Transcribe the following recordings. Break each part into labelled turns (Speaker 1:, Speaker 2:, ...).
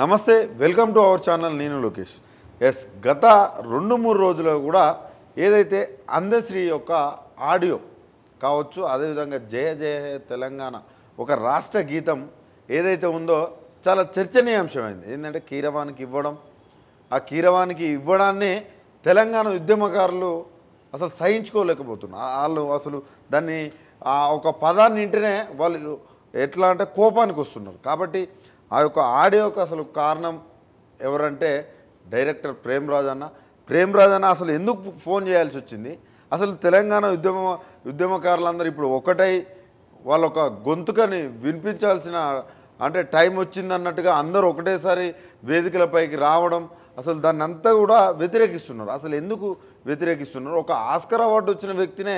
Speaker 1: నమస్తే welcome to our channel నేను Lokesh yes గత రెండు మూడు రోజుల్లో కూడా ఏదైతే అందశ్రీ యొక్క ఆడియో కావచ్చు అదేవిధంగా జయ జయ తెలంగాణ ఒక రాష్ట్ర గీతం ఏదైతే ఉందో చాలా చర్చనీయాంశమైంది ఏంటంటే కీరవానికి ఇవ్వడం ఆ కీరవానికి ఇవ్వడాన్ని తెలంగాణ ఉద్యమకారులు అసలు సహించుకోలేకపోతున్నారు వాళ్ళు అసలు దాన్ని ఒక పదాన్ని వాళ్ళు ఎట్లా అంటే కోపానికి వస్తున్నారు కాబట్టి ఆ యొక్క ఆడియోకి అసలు కారణం ఎవరంటే డైరెక్టర్ ప్రేమ్ రాజన్న అన్న ప్రేమ్ రాజన్న అన్న అసలు ఎందుకు ఫోన్ చేయాల్సి వచ్చింది అసలు తెలంగాణ ఉద్యమ ఉద్యమకారులందరూ ఇప్పుడు ఒకటై వాళ్ళ ఒక గొంతుకని వినిపించాల్సిన అంటే టైం వచ్చింది అన్నట్టుగా అందరూ ఒకటేసారి వేదికలపైకి రావడం అసలు దాన్ని అంతా కూడా వ్యతిరేకిస్తున్నారు అసలు ఎందుకు వ్యతిరేకిస్తున్నారు ఒక ఆస్కర్ అవార్డు వచ్చిన వ్యక్తినే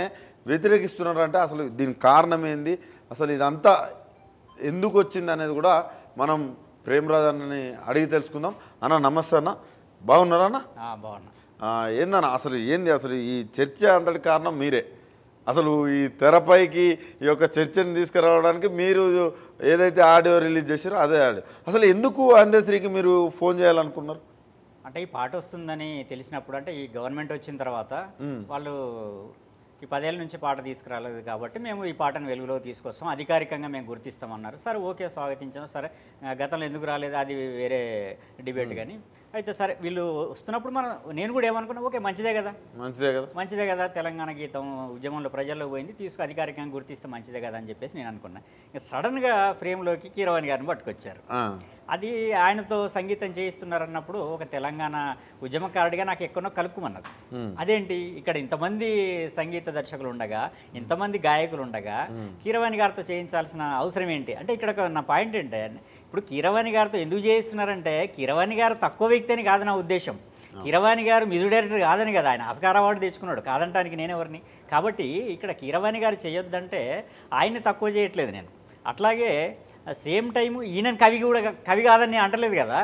Speaker 1: వ్యతిరేకిస్తున్నారు అంటే అసలు దీని కారణం ఏంది అసలు ఇదంతా ఎందుకు వచ్చింది అనేది కూడా మనం ప్రేమరాజ్ అడిగి తెలుసుకుందాం అన్న నమస్తే అన్న బాగున్నారా అన్న బాగున్నా ఏందన్న అసలు ఏంది అసలు ఈ చర్చ అంతటి కారణం మీరే అసలు ఈ తెరపైకి ఈ యొక్క చర్చను తీసుకురావడానికి మీరు ఏదైతే ఆడియో రిలీజ్ చేశారో అదే ఆడియో అసలు ఎందుకు అందశ్రీకి మీరు ఫోన్ చేయాలనుకున్నారు
Speaker 2: అంటే ఈ పాట వస్తుందని తెలిసినప్పుడు అంటే ఈ గవర్నమెంట్ వచ్చిన తర్వాత వాళ్ళు ఈ పదేళ్ళ నుంచి పాట తీసుకురాలేదు కాబట్టి మేము ఈ పాటను వెలుగులో తీసుకొస్తాం అధికారికంగా మేము గుర్తిస్తామన్నారు సరే ఓకే స్వాగతించాం సరే గతంలో ఎందుకు రాలేదు అది వేరే డిబేట్ కానీ అయితే సరే వీళ్ళు వస్తున్నప్పుడు మనం నేను కూడా ఏమనుకున్నా ఓకే మంచిదే కదా మంచిదే కదా మంచిదే కదా తెలంగాణ గీతం ఉద్యమంలో ప్రజల్లో పోయింది తీసుకు అధికారికంగా గుర్తిస్తే మంచిదే కదా అని చెప్పేసి నేను ఇంకా సడన్గా ఫ్రేమ్లోకి కీరవాణి గారిని పట్టుకొచ్చారు అది ఆయనతో సంగీతం చేయిస్తున్నారన్నప్పుడు ఒక తెలంగాణ ఉద్యమకారుడిగా నాకు ఎక్కడో కలుక్కుమన్నది అదేంటి ఇక్కడ ఇంతమంది సంగీత దర్శకులు ఉండగా ఇంతమంది గాయకులు ఉండగా కీరవాణి గారితో చేయించాల్సిన అవసరం ఏంటి అంటే ఇక్కడ నా పాయింట్ ఏంటి ఇప్పుడు కీరవాణి గారితో ఎందుకు చేయిస్తున్నారంటే కీరవాణి గారు తక్కువ వ్యక్తి అని కాదు నా ఉద్దేశం కీరవాణి గారు మ్యూజిక్ డైరెక్టర్ కాదని కదా ఆయన ఆస్కార్ అవార్డు తెచ్చుకున్నాడు కాదంటానికి నేనెవరిని కాబట్టి ఇక్కడ కీరవాణి గారు చేయొద్దంటే ఆయన్ని తక్కువ చేయట్లేదు నేను అట్లాగే సేమ్ టైం ఈయన కవి కూడా కవి కాదని అంటలేదు కదా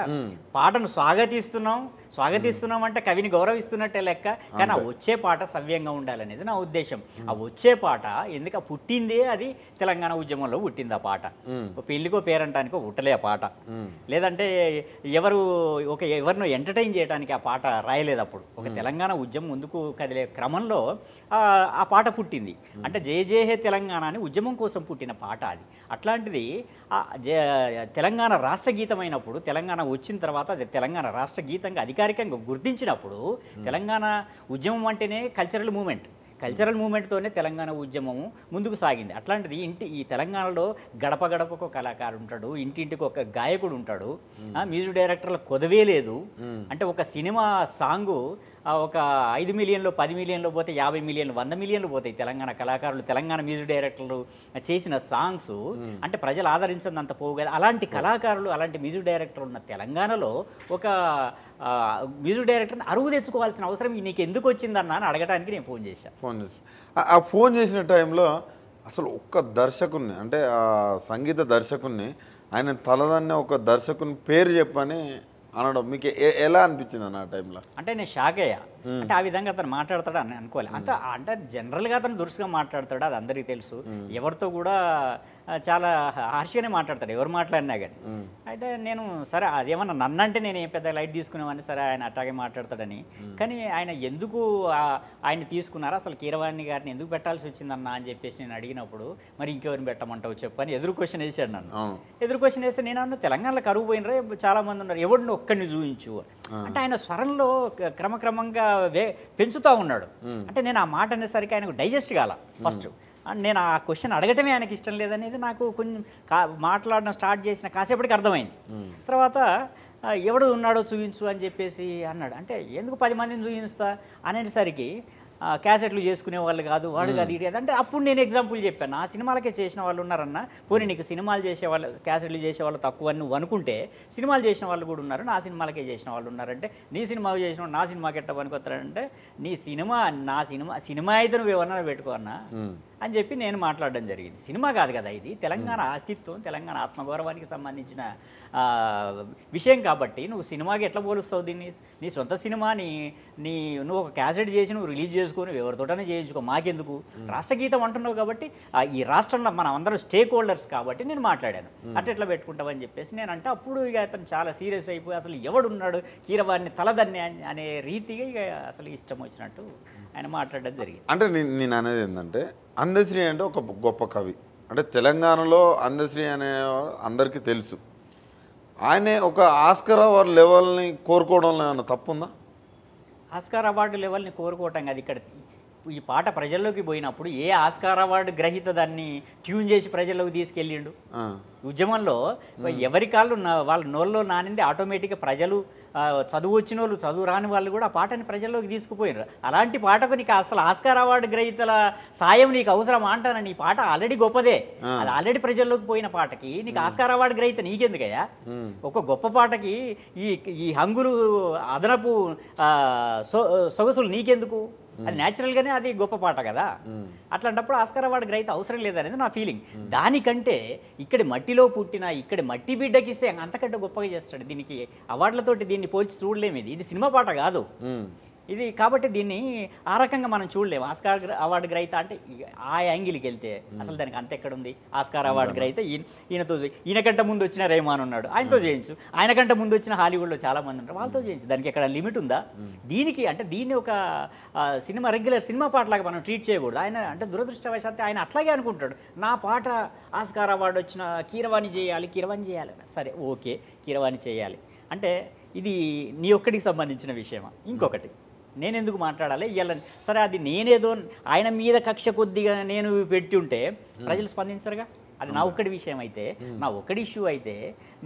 Speaker 2: పాటను స్వాగతిస్తున్నాం స్వాగతిస్తున్నాం అంటే కవిని గౌరవిస్తున్నట్టే లెక్క కానీ ఆ వచ్చే పాట సవ్యంగా ఉండాలనేది నా ఉద్దేశం ఆ వచ్చే పాట ఎందుకు పుట్టిందే అది తెలంగాణ ఉద్యమంలో పుట్టింది ఆ పాట పెళ్లికో పేరంటానికో పుట్టలే ఆ పాట లేదంటే ఎవరు ఒక ఎవరినో ఎంటర్టైన్ చేయడానికి ఆ పాట రాయలేదు అప్పుడు ఒక తెలంగాణ ఉద్యమం ముందుకు కదిలే క్రమంలో ఆ పాట పుట్టింది అంటే జయ జయ హే తెలంగాణ అని ఉద్యమం కోసం పుట్టిన పాట అది అట్లాంటిది తెలంగాణ రాష్ట్ర గీతం అయినప్పుడు తెలంగాణ వచ్చిన తర్వాత అది తెలంగాణ రాష్ట్ర గీతంగా అధికారికంగా గుర్తించినప్పుడు తెలంగాణ ఉద్యమం అంటేనే కల్చరల్ మూమెంట్ కల్చరల్ మూమెంట్తోనే తెలంగాణ ఉద్యమము ముందుకు సాగింది అట్లాంటిది ఇంటి ఈ తెలంగాణలో గడప గడపకు ఒక ఉంటాడు ఇంటింటికి ఒక గాయకుడు ఉంటాడు మ్యూజిక్ డైరెక్టర్ల కొదవే లేదు అంటే ఒక సినిమా సాంగు ఒక ఐదు మిలియన్లు పది మిలియన్లు పోతే యాభై మిలియన్లు వంద మిలియన్లు పోతాయి తెలంగాణ కళాకారులు తెలంగాణ మ్యూజిక్ డైరెక్టర్లు చేసిన సాంగ్స్ అంటే ప్రజలు ఆదరించినంత పోగలి అలాంటి కళాకారులు అలాంటి మ్యూజిక్ డైరెక్టర్ ఉన్న తెలంగాణలో ఒక మ్యూజిక్ డైరెక్టర్ని అరువు తెచ్చుకోవాల్సిన అవసరం నీకు ఎందుకు వచ్చిందన్న అని అడగడానికి నేను ఫోన్ చేశాను ఫోన్ చేశాను
Speaker 1: ఆ ఫోన్ చేసిన టైంలో అసలు ఒక్క దర్శకుని అంటే ఆ సంగీత దర్శకుని ఆయన తలదన్న ఒక దర్శకుని పేరు చెప్పని అనడం మీకు ఎలా అనిపించింది అన్న ఆ టైంలో
Speaker 2: అంటే నేను షాక్ అయ్యా అంటే ఆ విధంగా అతను మాట్లాడతాడు అని అనుకోవాలి అంత అంటే జనరల్గా అతను దురుసుగా మాట్లాడతాడు అది అందరికీ తెలుసు ఎవరితో కూడా చాలా హార్ష్గానే మాట్లాడతాడు ఎవరు మాట్లాడినా కానీ అయితే నేను సరే అదేమన్నా నన్నంటే నేను పెద్ద లైట్ తీసుకునేవాడిని సరే ఆయన అట్టాగే మాట్లాడతాడని కానీ ఆయన ఎందుకు ఆయన తీసుకున్నారా అసలు కీరవాణి గారిని ఎందుకు పెట్టాల్సి వచ్చిందన్న అని చెప్పేసి నేను అడిగినప్పుడు మరి ఇంకెవరిని పెట్టమంటావు చెప్పు అని ఎదురు క్వశ్చన్ వేసాడు నన్ను ఎదురు క్వశ్చన్ వేస్తే నేను అన్న తెలంగాణలో కరువు పోయినరా చాలా మంది ఉన్నారు ఎవరిని ఒక్కడిని చూపించు అంటే ఆయన స్వరంలో క్రమక్రమంగా పెంచుతూ ఉన్నాడు అంటే నేను ఆ మాట అనేసరికి ఆయనకు డైజెస్ట్ కాల ఫస్ట్ నేను ఆ క్వశ్చన్ అడగటమే ఆయనకి ఇష్టం లేదనేది నాకు కొంచెం మాట్లాడడం స్టార్ట్ చేసిన కాసేపటికి అర్థమైంది తర్వాత ఎవడు ఉన్నాడో చూపించు అని చెప్పేసి అన్నాడు అంటే ఎందుకు పది మందిని చూపిస్తా అనేసరికి క్యాసెట్లు చేసుకునే వాళ్ళు కాదు వాడు కాదు ఇది అంటే అప్పుడు నేను ఎగ్జాంపుల్ చెప్పాను ఆ సినిమాలకే చేసిన వాళ్ళు ఉన్నారన్న పోనీ నీకు సినిమాలు చేసే వాళ్ళు క్యాసెట్లు చేసే వాళ్ళు తక్కువ అని నువ్వు అనుకుంటే సినిమాలు చేసిన వాళ్ళు కూడా ఉన్నారు నా సినిమాలకే చేసిన వాళ్ళు ఉన్నారంటే నీ సినిమా చేసిన నా సినిమాకి ఎట్ట వస్తారంటే నీ సినిమా నా సినిమా సినిమా అయితే నువ్వు ఏమన్నా పెట్టుకోన్నా అని చెప్పి నేను మాట్లాడడం జరిగింది సినిమా కాదు కదా ఇది తెలంగాణ అస్తిత్వం తెలంగాణ ఆత్మగౌరవానికి సంబంధించిన విషయం కాబట్టి నువ్వు సినిమాకి ఎట్లా పోలుస్తావు దీన్ని నీ సొంత సినిమాని నీ నువ్వు ఒక క్యాసెట్ చేసి నువ్వు రిలీజ్ చేసుకుని ఎవరితోటనే చేయించుకో మాకెందుకు రాష్ట్ర గీతం అంటున్నావు కాబట్టి ఈ రాష్ట్రంలో మనం అందరం స్టేక్ హోల్డర్స్ కాబట్టి నేను మాట్లాడాను అట్లా ఎట్లా పెట్టుకుంటామని చెప్పేసి నేను అంటే అప్పుడు ఇక అతను చాలా సీరియస్ అయిపోయి అసలు ఎవడున్నాడు కీరవారిని తలదన్నే అనే రీతిగా ఇక అసలు ఇష్టం వచ్చినట్టు ఆయన మాట్లాడడం జరిగింది అంటే
Speaker 1: నేను అనేది ఏంటంటే అందశ్రీ అంటే ఒక గొప్ప కవి అంటే తెలంగాణలో అందశ్రీ అనే అందరికీ తెలుసు ఆయనే ఒక ఆస్కర్ అవార్డు లెవెల్ని కోరుకోవడం ఏమైనా తప్పుందా
Speaker 2: ఆస్కార్ అవార్డు లెవెల్ని కోరుకోవటం కాదు ఇక్కడ ఈ పాట ప్రజల్లోకి పోయినప్పుడు ఏ ఆస్కార్ అవార్డు గ్రహీత దాన్ని ట్యూన్ చేసి ప్రజల్లోకి తీసుకెళ్ళిండు ఉద్యమంలో ఎవరి కాళ్ళు వాళ్ళ నోళ్ళలో నానింది ఆటోమేటిక్గా ప్రజలు చదువు వచ్చిన వాళ్ళు చదువు రాని వాళ్ళు కూడా ఆ పాటని ప్రజల్లోకి తీసుకుపోయినారు అలాంటి పాటకు నీకు అసలు ఆస్కార్ అవార్డు గ్రహీతల సాయం నీకు అవసరం అంటానని ఈ పాట ఆల్రెడీ గొప్పదే అది ఆల్రెడీ ప్రజల్లోకి పోయిన పాటకి నీకు ఆస్కార్ అవార్డు గ్రహీత నీకెందుకయ్యా ఒక గొప్ప పాటకి ఈ ఈ హంగులు అదనపు సొగసులు నీకెందుకు అది గానే అది గొప్ప పాట కదా అట్లాంటప్పుడు ఆస్కార్ అవార్డు గ్రహీత అవసరం లేదనేది నా ఫీలింగ్ దానికంటే ఇక్కడ మట్టిలో పుట్టిన ఇక్కడ మట్టి బిడ్డకి ఇస్తే అంతకంటే గొప్పగా చేస్తాడు దీనికి అవార్డులతోటి దీన్ని పోల్చి చూడలేము ఇది సినిమా పాట కాదు ఇది కాబట్టి దీన్ని ఆ రకంగా మనం చూడలేము ఆస్కార్ అవార్డు గ్రహీత అంటే ఆ యాంగిల్కి వెళ్తే అసలు దానికి అంత ఎక్కడ ఉంది ఆస్కార్ అవార్డు గ్రహీత ఈయన ఈయనతో ఈయనకంటే ముందు వచ్చిన రేమాన్ ఉన్నాడు ఆయనతో చేయించు ఆయనకంటే ముందు వచ్చిన హాలీవుడ్లో చాలామంది ఉన్నారు వాళ్ళతో చేయించు దానికి ఎక్కడ లిమిట్ ఉందా దీనికి అంటే దీన్ని ఒక సినిమా రెగ్యులర్ సినిమా పాటలాగా మనం ట్రీట్ చేయకూడదు ఆయన అంటే దురదృష్టవశాత్తి ఆయన అట్లాగే అనుకుంటాడు నా పాట ఆస్కార్ అవార్డు వచ్చిన కీరవాణి చేయాలి కీరవాణి చేయాలి సరే ఓకే కీరవాణి చేయాలి అంటే ఇది నీ ఒక్కడికి సంబంధించిన విషయమా ఇంకొకటి నేను ఎందుకు మాట్లాడాలి ఇవ్వాలని సరే అది నేనేదో ఆయన మీద కక్ష కొద్దిగా నేను పెట్టి ఉంటే ప్రజలు స్పందించరుగా అది నా ఒక్కడి విషయం అయితే నా ఒక్కడి ఇష్యూ అయితే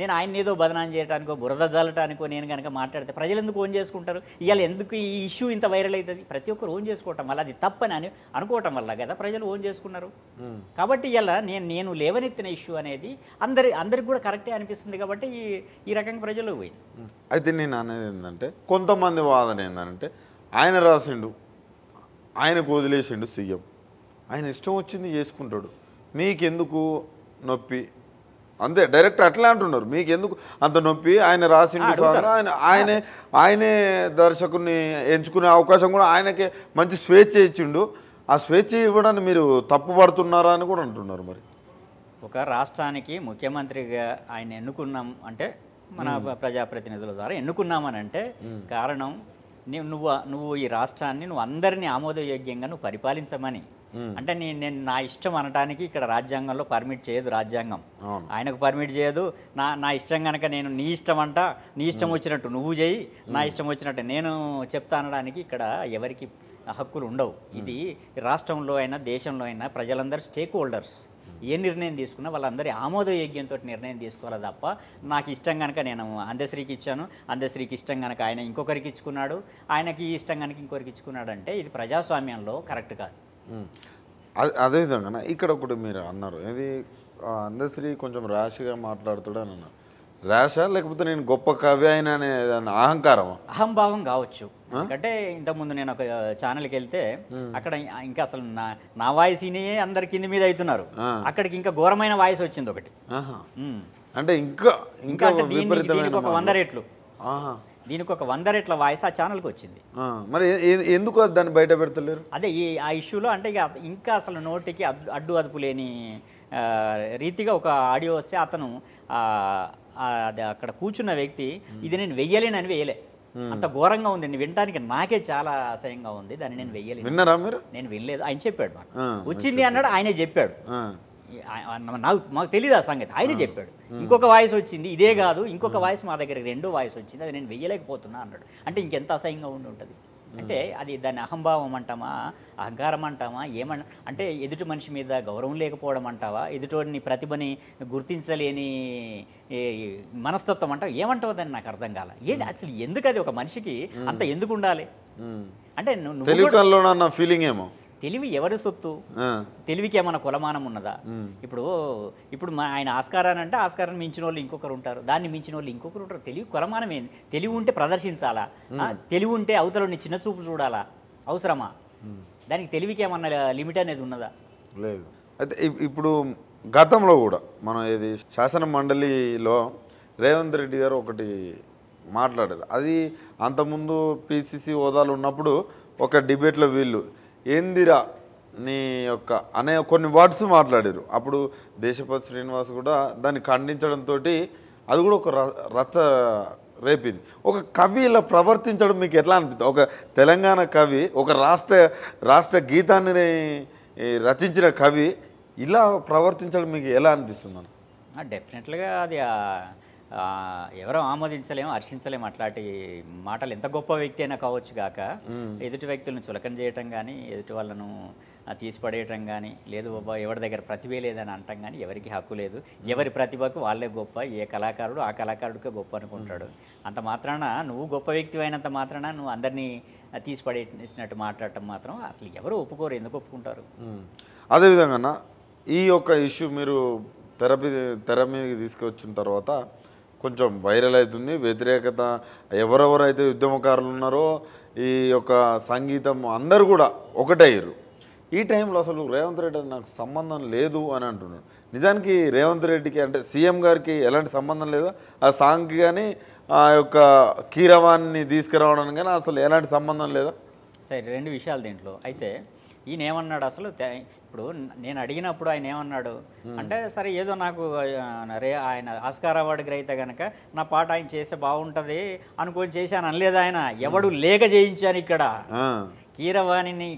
Speaker 2: నేను ఆయన ఏదో బదనాం చేయడానికో బురద జల్లటానికో నేను కనుక మాట్లాడితే ప్రజలు ఎందుకు ఓన్ చేసుకుంటారు ఇవాళ ఎందుకు ఈ ఇష్యూ ఇంత వైరల్ అవుతుంది ప్రతి ఒక్కరు ఓన్ చేసుకోవటం వల్ల అది తప్పని అని అనుకోవటం వల్ల కదా ప్రజలు ఓన్ చేసుకున్నారు కాబట్టి ఇలా నేను నేను లేవనెత్తిన ఇష్యూ అనేది అందరి అందరికి కూడా కరెక్టే అనిపిస్తుంది కాబట్టి ఈ ఈ రకంగా ప్రజలు పోయింది
Speaker 1: అయితే నేను అనేది ఏంటంటే కొంతమంది వాదన ఏంటంటే ఆయన రాసిండు ఆయనకు వదిలేసిండు సీఎం ఆయన ఇష్టం వచ్చింది చేసుకుంటాడు మీకెందుకు నొప్పి అంతే డైరెక్ట్ అట్లా అంటున్నారు మీకు ఎందుకు అంత నొప్పి ఆయన రాసిండు ఆయన ఆయనే ఆయనే దర్శకుని ఎంచుకునే అవకాశం కూడా ఆయనకే మంచి స్వేచ్ఛ ఇచ్చిండు ఆ స్వేచ్ఛ ఇవ్వడానికి మీరు తప్పుపడుతున్నారా అని కూడా అంటున్నారు మరి
Speaker 2: ఒక రాష్ట్రానికి ముఖ్యమంత్రిగా ఆయన ఎన్నుకున్నాం అంటే మన ప్రజాప్రతినిధుల ద్వారా ఎన్నుకున్నామని అంటే కారణం నువ్వు నువ్వు ఈ రాష్ట్రాన్ని నువ్వు అందరినీ ఆమోదయోగ్యంగా నువ్వు పరిపాలించమని అంటే నేను నేను నా ఇష్టం అనటానికి ఇక్కడ రాజ్యాంగంలో పర్మిట్ చేయదు రాజ్యాంగం ఆయనకు పర్మిట్ చేయదు నా నా ఇష్టం కనుక నేను నీ ఇష్టం అంట నీ ఇష్టం వచ్చినట్టు నువ్వు చేయి నా ఇష్టం వచ్చినట్టు నేను చెప్తా అనడానికి ఇక్కడ ఎవరికి హక్కులు ఉండవు ఇది రాష్ట్రంలో అయినా దేశంలో అయినా ప్రజలందరూ స్టేక్ హోల్డర్స్ ఏ నిర్ణయం తీసుకున్నా వాళ్ళందరి ఆమోదయోగ్యంతో నిర్ణయం తీసుకోవాలి తప్ప నాకు ఇష్టం కనుక నేను అందశ్రీకి ఇచ్చాను అందశ్రీకి ఇష్టం కనుక ఆయన ఇంకొకరికి ఇచ్చుకున్నాడు ఆయనకి ఇష్టం కనుక ఇంకొకరికి ఇచ్చుకున్నాడు అంటే ఇది ప్రజాస్వామ్యంలో కరెక్ట్ కాదు
Speaker 1: అదేవిధంగా ఇక్కడ ఒకటి మీరు అన్నారు ఇది అందశ్రీ కొంచెం ర్యాష్గా మాట్లాడుతాడని అన్నారు ర్యాషా లేకపోతే నేను గొప్ప కవి అయిన అనే అహంకారం
Speaker 2: అహంభావం కావచ్చు ఎందుకంటే ఇంతకుముందు నేను ఒక ఛానల్కి వెళ్తే అక్కడ ఇంకా అసలు నా నా వాయిస్ ఇని అందరి కింది మీద అవుతున్నారు అక్కడికి ఇంకా ఘోరమైన వాయిస్ వచ్చింది ఒకటి అంటే ఇంకా ఇంకా దీనికి ఒక వంద రేట్లు దీనికి ఒక వంద రెట్ల వాయిస్ ఆ ఛానల్కి వచ్చింది మరి ఎందుకు దాన్ని బయట పెడతలేరు అదే ఈ ఆ ఇష్యూలో అంటే ఇక ఇంకా అసలు నోటికి అడ్డు అదుపు లేని రీతిగా ఒక ఆడియో వస్తే అతను అక్కడ కూర్చున్న వ్యక్తి ఇది నేను వెయ్యలేనని వేయలే Hmm. అంత ఘోరంగా ఉంది వినడానికి నాకే చాలా అసహ్యంగా ఉంది దాన్ని నేను వెయ్యలేదు విన్నారా మీరు నేను వినలేదు ఆయన చెప్పాడు వచ్చింది అన్నాడు ఆయనే చెప్పాడు నాకు మాకు తెలియదు ఆ సంగతి ఆయనే చెప్పాడు hmm. ఇంకొక వాయిస్ వచ్చింది ఇదే hmm. కాదు ఇంకొక వాయిస్ మా దగ్గర రెండో వాయిస్ వచ్చింది అది నేను వెయ్యలేకపోతున్నా అన్నాడు అంటే ఇంకెంత అసహ్యంగా ఉండి ఉంటుంది అంటే అది దాని అహంభావం అంటామా అహంకారం అంటామా ఏమన్నా అంటే ఎదుటి మనిషి మీద గౌరవం లేకపోవడం అంటావా ఎదుటోడిని ప్రతిభని గుర్తించలేని మనస్తత్వం అంటావు ఏమంటావు దాన్ని నాకు అర్థం కాల ఏంటి యాక్చువల్లీ ఎందుకు అది ఒక మనిషికి అంత ఎందుకు ఉండాలి అంటే నువ్వు ఫీలింగ్ ఏమో తెలివి ఎవరి సొత్తు తెలివికి ఏమైనా కులమానం ఉన్నదా ఇప్పుడు ఇప్పుడు మా ఆయన ఆస్కారాన్ని అంటే ఆస్కారం మించిన వాళ్ళు ఇంకొకరు ఉంటారు దాన్ని మించిన వాళ్ళు ఇంకొకరు ఉంటారు తెలివి కులమానం ఏంది తెలివి ఉంటే ప్రదర్శించాలా తెలివి ఉంటే అవతలని చిన్న చూపు చూడాలా అవసరమా దానికి తెలివికి ఏమన్నా లిమిట్ అనేది ఉన్నదా
Speaker 1: లేదు అయితే ఇప్పుడు గతంలో కూడా మనం ఇది శాసన మండలిలో రేవంత్ రెడ్డి గారు ఒకటి మాట్లాడారు అది అంతకుముందు పిసిసి హోదాలు ఉన్నప్పుడు ఒక డిబేట్లో వీళ్ళు ఏందిరా నీ యొక్క అనే కొన్ని వర్డ్స్ మాట్లాడారు అప్పుడు దేశపతి శ్రీనివాస్ కూడా దాన్ని ఖండించడంతో అది కూడా ఒక రచ రేపింది ఒక కవి ఇలా ప్రవర్తించడం మీకు ఎట్లా అనిపిస్తుంది ఒక తెలంగాణ కవి ఒక రాష్ట్ర రాష్ట్ర గీతాన్ని రచించిన కవి ఇలా ప్రవర్తించడం మీకు ఎలా అనిపిస్తుంది
Speaker 2: డెఫినెట్లీగా అది ఎవరో ఆమోదించలేము హర్షించలేము అట్లాంటి మాటలు ఎంత గొప్ప వ్యక్తి అయినా కావచ్చు కాక ఎదుటి వ్యక్తులను చులకన చేయటం కానీ ఎదుటి వాళ్ళను తీసిపడేయటం కానీ లేదు బాబా ఎవరి దగ్గర ప్రతిభ లేదని అంటాం కానీ ఎవరికి హక్కు లేదు ఎవరి ప్రతిభకు వాళ్ళే గొప్ప ఏ కళాకారుడు ఆ కళాకారుడికే గొప్ప అనుకుంటాడు అంత మాత్రాన నువ్వు గొప్ప వ్యక్తి అయినంత మాత్రాన నువ్వు అందరినీ తీసిపడేసినట్టు మాట్లాడటం మాత్రం అసలు ఎవరు ఒప్పుకోరు ఎందుకు ఒప్పుకుంటారు
Speaker 1: అదేవిధంగా ఈ యొక్క ఇష్యూ మీరు తెర థెరపీకి తీసుకొచ్చిన తర్వాత కొంచెం వైరల్ అవుతుంది వ్యతిరేకత ఎవరెవరైతే ఉద్యమకారులు ఉన్నారో ఈ యొక్క సంగీతం అందరు కూడా ఒకటయ్యారు ఈ టైంలో అసలు రేవంత్ రెడ్డి నాకు సంబంధం లేదు అని అంటున్నాడు నిజానికి రేవంత్ రెడ్డికి అంటే సీఎం గారికి ఎలాంటి సంబంధం లేదా ఆ సాంగ్కి కానీ ఆ యొక్క కీరవాన్ని
Speaker 2: తీసుకురావడానికి కానీ అసలు ఎలాంటి సంబంధం లేదా సరే రెండు విషయాలు దీంట్లో అయితే ఈయన ఏమన్నాడు అసలు ఇప్పుడు నేను అడిగినప్పుడు ఆయన ఏమన్నాడు అంటే సరే ఏదో నాకు రే ఆయన ఆస్కార్ అవార్డు గ్రహీత కనుక నా పాట ఆయన చేస్తే బాగుంటుంది అనుకొని చేశాను అనలేదు ఆయన ఎవడు లేక చేయించాను ఇక్కడ కీరవాణిని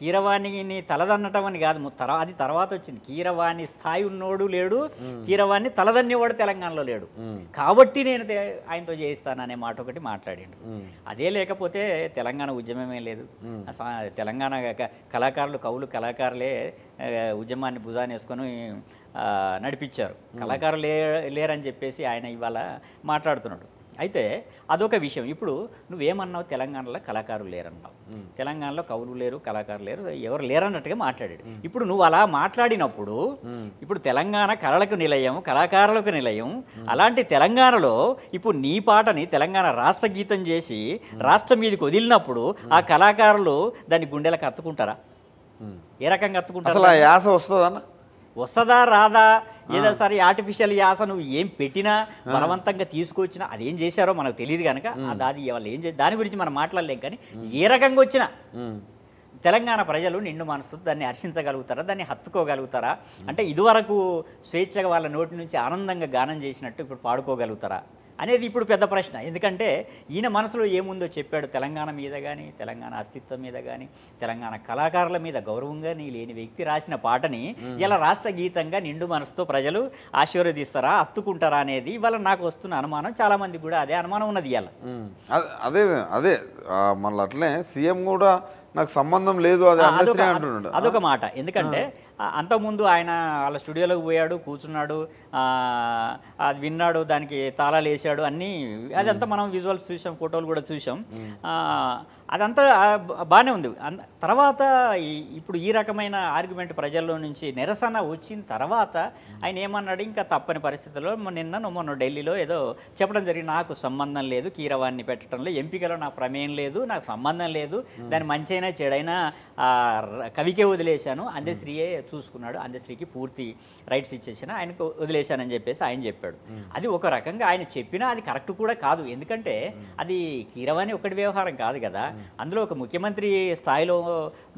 Speaker 2: కీరవాణిని తలదన్నటం అని కాదు తర్వాత అది తర్వాత వచ్చింది కీరవాణి స్థాయి ఉన్నోడు లేడు కీరవాణి తలదన్నేవాడు తెలంగాణలో లేడు కాబట్టి నేను ఆయనతో చేయిస్తాననే మాట ఒకటి మాట్లాడిండు అదే లేకపోతే తెలంగాణ ఉద్యమమే లేదు తెలంగాణ కళాకారులు కవులు కళాకారులే ఉద్యమాన్ని భుజాన్ని వేసుకొని నడిపించారు కళాకారులు లేరని చెప్పేసి ఆయన ఇవాళ మాట్లాడుతున్నాడు అయితే అదొక విషయం ఇప్పుడు నువ్వేమన్నావు తెలంగాణలో కళాకారులు లేరన్నావు తెలంగాణలో కవులు లేరు కళాకారులు లేరు ఎవరు లేరన్నట్టుగా మాట్లాడాడు ఇప్పుడు నువ్వు అలా మాట్లాడినప్పుడు ఇప్పుడు తెలంగాణ కళలకు నిలయం కళాకారులకు నిలయం అలాంటి తెలంగాణలో ఇప్పుడు నీ పాటని తెలంగాణ రాష్ట్ర గీతం చేసి రాష్ట్రం మీదకి వదిలినప్పుడు ఆ కళాకారులు దాన్ని గుండెలకు అత్తుకుంటారా ఏ రకంగా అత్తుకుంటారు యాస వస్తుందన్న వస్తుందా రాదా ఏదో సరే ఆర్టిఫిషియల్ యాస నువ్వు ఏం పెట్టినా బలవంతంగా తీసుకొచ్చినా అదేం చేశారో మనకు తెలియదు కనుక దాది వాళ్ళు ఏం దాని గురించి మనం మాట్లాడలేం కానీ ఏ రకంగా వచ్చినా తెలంగాణ ప్రజలు నిండు మనసు దాన్ని హర్షించగలుగుతారా దాన్ని హత్తుకోగలుగుతారా అంటే ఇదివరకు స్వేచ్ఛగా వాళ్ళ నోటి నుంచి ఆనందంగా గానం చేసినట్టు ఇప్పుడు పాడుకోగలుగుతారా అనేది ఇప్పుడు పెద్ద ప్రశ్న ఎందుకంటే ఈయన మనసులో ఏముందో చెప్పాడు తెలంగాణ మీద కానీ తెలంగాణ అస్తిత్వం మీద కానీ తెలంగాణ కళాకారుల మీద గౌరవంగా నీ లేని వ్యక్తి రాసిన పాటని ఇలా రాష్ట్ర గీతంగా నిండు మనసుతో ప్రజలు ఆశీర్వదిస్తారా అత్తుకుంటారా అనేది ఇవాళ నాకు వస్తున్న అనుమానం చాలా మంది కూడా అదే అనుమానం ఉన్నది ఇవాళ అదే
Speaker 1: అదే మళ్ళీ అట్లే సీఎం కూడా నాకు సంబంధం లేదు అదొక
Speaker 2: మాట ఎందుకంటే అంతకుముందు ఆయన వాళ్ళ స్టూడియోలోకి పోయాడు కూర్చున్నాడు అది విన్నాడు దానికి తాళాలు వేసాడు అన్నీ అదంతా మనం విజువల్స్ చూసాం ఫోటోలు కూడా చూసాం అదంతా బాగానే ఉంది తర్వాత ఇప్పుడు ఈ రకమైన ఆర్గ్యుమెంట్ ప్రజల్లో నుంచి నిరసన వచ్చిన తర్వాత ఆయన ఏమన్నాడు ఇంకా తప్పని పరిస్థితుల్లో నిన్న మొన్న ఢిల్లీలో ఏదో చెప్పడం జరిగింది నాకు సంబంధం లేదు కీరవాణ్ణి పెట్టడంలో ఎంపికలో నా ప్రమేయం లేదు నాకు సంబంధం లేదు మంచి మంచైనా చెడైనా కవికే వదిలేశాను అంతే శ్రీయే చూసుకున్నాడు అందశ్రీకి పూర్తి రైట్స్ ఇచ్చేసిన ఆయనకు వదిలేశానని చెప్పేసి ఆయన చెప్పాడు అది ఒక రకంగా ఆయన చెప్పినా అది కరెక్ట్ కూడా కాదు ఎందుకంటే అది కీరవాణి ఒకటి వ్యవహారం కాదు కదా అందులో ఒక ముఖ్యమంత్రి స్థాయిలో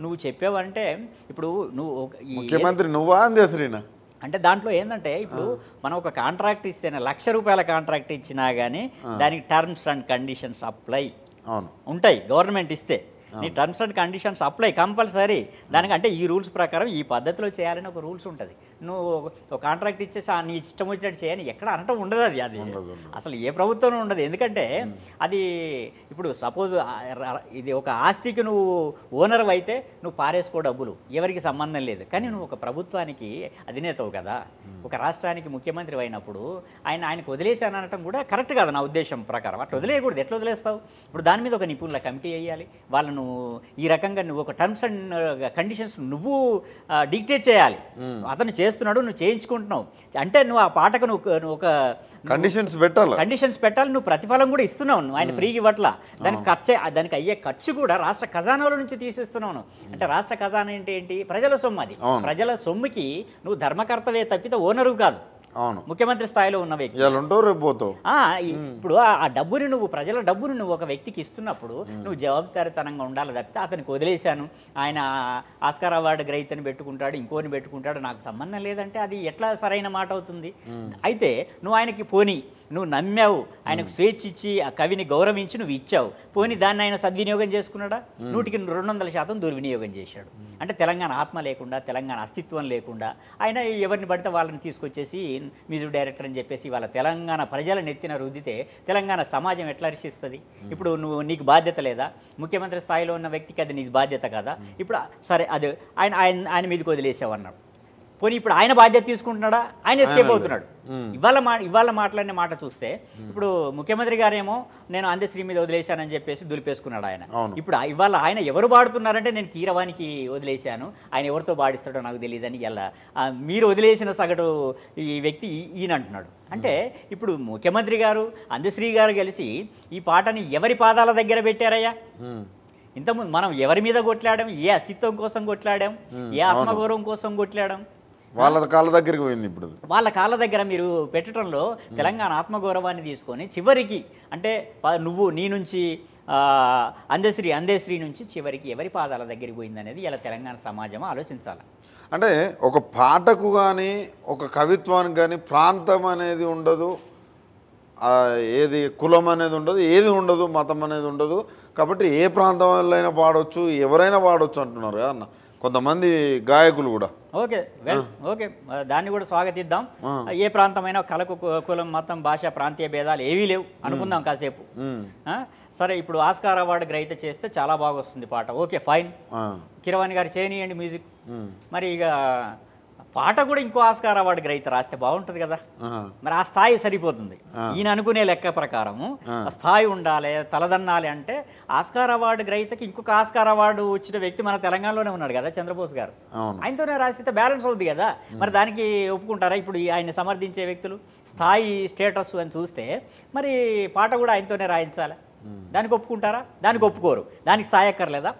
Speaker 2: నువ్వు చెప్పావంటే ఇప్పుడు నువ్వు ముఖ్యమంత్రి
Speaker 1: నువ్వా అందశ్రీనా
Speaker 2: అంటే దాంట్లో ఏంటంటే ఇప్పుడు మనం ఒక కాంట్రాక్ట్ ఇస్తేనే లక్ష రూపాయల కాంట్రాక్ట్ ఇచ్చినా కానీ దానికి టర్మ్స్ అండ్ కండిషన్స్ అప్లై అవును ఉంటాయి గవర్నమెంట్ ఇస్తే నీ terms and conditions apply compulsory దానికి అంటే ఈ రూల్స్ ప్రకారం ఈ పద్ధతిలో చేయాలని ఒక రూల్స్ ఉంటుంది నువ్వు కాంట్రాక్ట్ ఇచ్చేసి నీ ఇష్టం వచ్చినట్టు చేయని ఎక్కడ అనటం ఉండదు అది అది అసలు ఏ ప్రభుత్వం ఉండదు ఎందుకంటే అది ఇప్పుడు సపోజ్ ఇది ఒక ఆస్తికి నువ్వు ఓనర్ అయితే నువ్వు పారేసుకో డబ్బులు ఎవరికి సంబంధం లేదు కానీ నువ్వు ఒక ప్రభుత్వానికి అధినేతవు కదా ఒక రాష్ట్రానికి ముఖ్యమంత్రి అయినప్పుడు ఆయన ఆయనకు వదిలేసాను అనటం కూడా కరెక్ట్ కాదు నా ఉద్దేశం ప్రకారం అట్లా వదిలేయకూడదు ఎట్లా వదిలేస్తావు ఇప్పుడు దాని మీద ఒక నిపుణుల కమిటీ వేయాలి వాళ్ళను నువ్వు ఈ రకంగా నువ్వు ఒక టర్మ్స్ అండ్ కండిషన్స్ నువ్వు డిక్టేట్ uh, చేయాలి అతను చేస్తున్నాడు నువ్వు చేయించుకుంటున్నావు అంటే నువ్వు ఆ పాటకు నువ్వు ఒక కండిషన్స్ పెట్టాలి కండిషన్స్ పెట్టాలి నువ్వు ప్రతిఫలం కూడా ఇస్తున్నావు నువ్వు ఆయన ఫ్రీగా ఇవ్వట్లా దానికి ఖర్చు దానికి అయ్యే ఖర్చు కూడా రాష్ట్ర ఖజానాల నుంచి తీసిస్తున్నావు అంటే రాష్ట్ర ఖజానా ఏంటి ఏంటి ప్రజల సొమ్ము అది ప్రజల సొమ్ముకి నువ్వు ధర్మకర్తలే తప్పితే ఓనరు కాదు అవును ముఖ్యమంత్రి స్థాయిలో ఉన్న వ్యక్తి ఇప్పుడు ఆ డబ్బుని నువ్వు ప్రజల డబ్బుని నువ్వు ఒక వ్యక్తికి ఇస్తున్నప్పుడు నువ్వు జవాబుదారితనంగా ఉండాలి తప్పితే అతనికి వదిలేశాను ఆయన ఆస్కార్ అవార్డు గ్రహీతని పెట్టుకుంటాడు ఇంకోని పెట్టుకుంటాడు నాకు సంబంధం లేదంటే అది ఎట్లా సరైన మాట అవుతుంది అయితే నువ్వు ఆయనకి పోని నువ్వు నమ్మావు ఆయనకు స్వేచ్ఛ ఇచ్చి ఆ కవిని గౌరవించి నువ్వు ఇచ్చావు పోని దాన్ని ఆయన సద్వినియోగం చేసుకున్నాడా నూటికి రెండు వందల శాతం దుర్వినియోగం చేశాడు అంటే తెలంగాణ ఆత్మ లేకుండా తెలంగాణ అస్తిత్వం లేకుండా ఆయన ఎవరిని పడితే వాళ్ళని తీసుకొచ్చేసి మ్యూజిక్ డైరెక్టర్ అని చెప్పేసి వాళ్ళ తెలంగాణ ప్రజల నెత్తిన రుద్దితే తెలంగాణ సమాజం ఎట్లా హర్షిస్తుంది ఇప్పుడు నువ్వు నీకు బాధ్యత లేదా ముఖ్యమంత్రి స్థాయిలో ఉన్న వ్యక్తికి అది నీకు బాధ్యత కదా ఇప్పుడు సరే అది ఆయన ఆయన ఆయన మీదకి వదిలేసావు అన్నాడు పోనీ ఇప్పుడు ఆయన బాధ్యత తీసుకుంటున్నాడా ఆయన ఎస్కేప్ అవుతున్నాడు ఇవాళ మా ఇవాళ మాట్లాడిన మాట చూస్తే ఇప్పుడు ముఖ్యమంత్రి గారేమో నేను అందశ్రీ మీద వదిలేశానని చెప్పేసి దులిపేసుకున్నాడు ఆయన ఇప్పుడు ఇవాళ ఆయన ఎవరు పాడుతున్నారంటే నేను కీరవానికి వదిలేశాను ఆయన ఎవరితో పాడిస్తాడో నాకు తెలియదని ఇలా మీరు వదిలేసిన సగటు ఈ వ్యక్తి ఈయన అంటున్నాడు అంటే ఇప్పుడు ముఖ్యమంత్రి గారు అందశ్రీ గారు కలిసి ఈ పాటని ఎవరి పాదాల దగ్గర పెట్టారయ్యా ఇంతకుముందు మనం ఎవరి మీద కొట్లాడాం ఏ అస్తిత్వం కోసం కొట్లాడాం ఏ ఆత్మగౌరవం కోసం కొట్లాడాం వాళ్ళ
Speaker 1: కాళ్ళ దగ్గరికి పోయింది ఇప్పుడు
Speaker 2: వాళ్ళ కాళ్ళ దగ్గర మీరు పెట్టడంలో తెలంగాణ ఆత్మగౌరవాన్ని తీసుకొని చివరికి అంటే నువ్వు నీ నుంచి అందశ్రీ అందేశ్రీ నుంచి చివరికి ఎవరి పాదాల దగ్గరికి పోయింది అనేది ఇలా తెలంగాణ సమాజం ఆలోచించాలి
Speaker 1: అంటే ఒక పాటకు కానీ ఒక కవిత్వానికి కానీ ప్రాంతం అనేది ఉండదు ఏది కులం అనేది ఉండదు ఏది ఉండదు మతం అనేది ఉండదు కాబట్టి ఏ ప్రాంతం అయినా పాడవచ్చు ఎవరైనా పాడవచ్చు అంటున్నారు అన్న కొంతమంది గాయకులు కూడా
Speaker 2: ఓకే వెల్ ఓకే దాన్ని కూడా స్వాగతిద్దాం ఏ ప్రాంతమైనా కలకు కులం మతం భాష ప్రాంతీయ భేదాలు ఏవీ లేవు అనుకుందాం కాసేపు సరే ఇప్పుడు ఆస్కార్ అవార్డు గ్రహిత చేస్తే చాలా బాగా వస్తుంది పాట ఓకే ఫైన్ కిరవాణి గారు చేయనియండి మ్యూజిక్ మరి ఇక పాట కూడా ఇంకో ఆస్కార్ అవార్డు గ్రహీత రాస్తే బాగుంటుంది కదా మరి ఆ స్థాయి సరిపోతుంది ఈయన అనుకునే లెక్క ప్రకారము స్థాయి ఉండాలి తలదన్నాలి అంటే ఆస్కార్ అవార్డు గ్రహితకి ఇంకొక ఆస్కార్ అవార్డు వచ్చిన వ్యక్తి మన తెలంగాణలోనే ఉన్నాడు కదా చంద్రబోస్ గారు ఆయనతోనే రాసిస్తే బ్యాలెన్స్ అవుద్ది కదా మరి దానికి ఒప్పుకుంటారా ఇప్పుడు ఆయన సమర్థించే వ్యక్తులు స్థాయి స్టేటస్ అని చూస్తే మరి పాట కూడా ఆయనతోనే రాయించాలి దానికి ఒప్పుకుంటారా దానికి ఒప్పుకోరు దానికి స్థాయి ఎక్కర్లేదా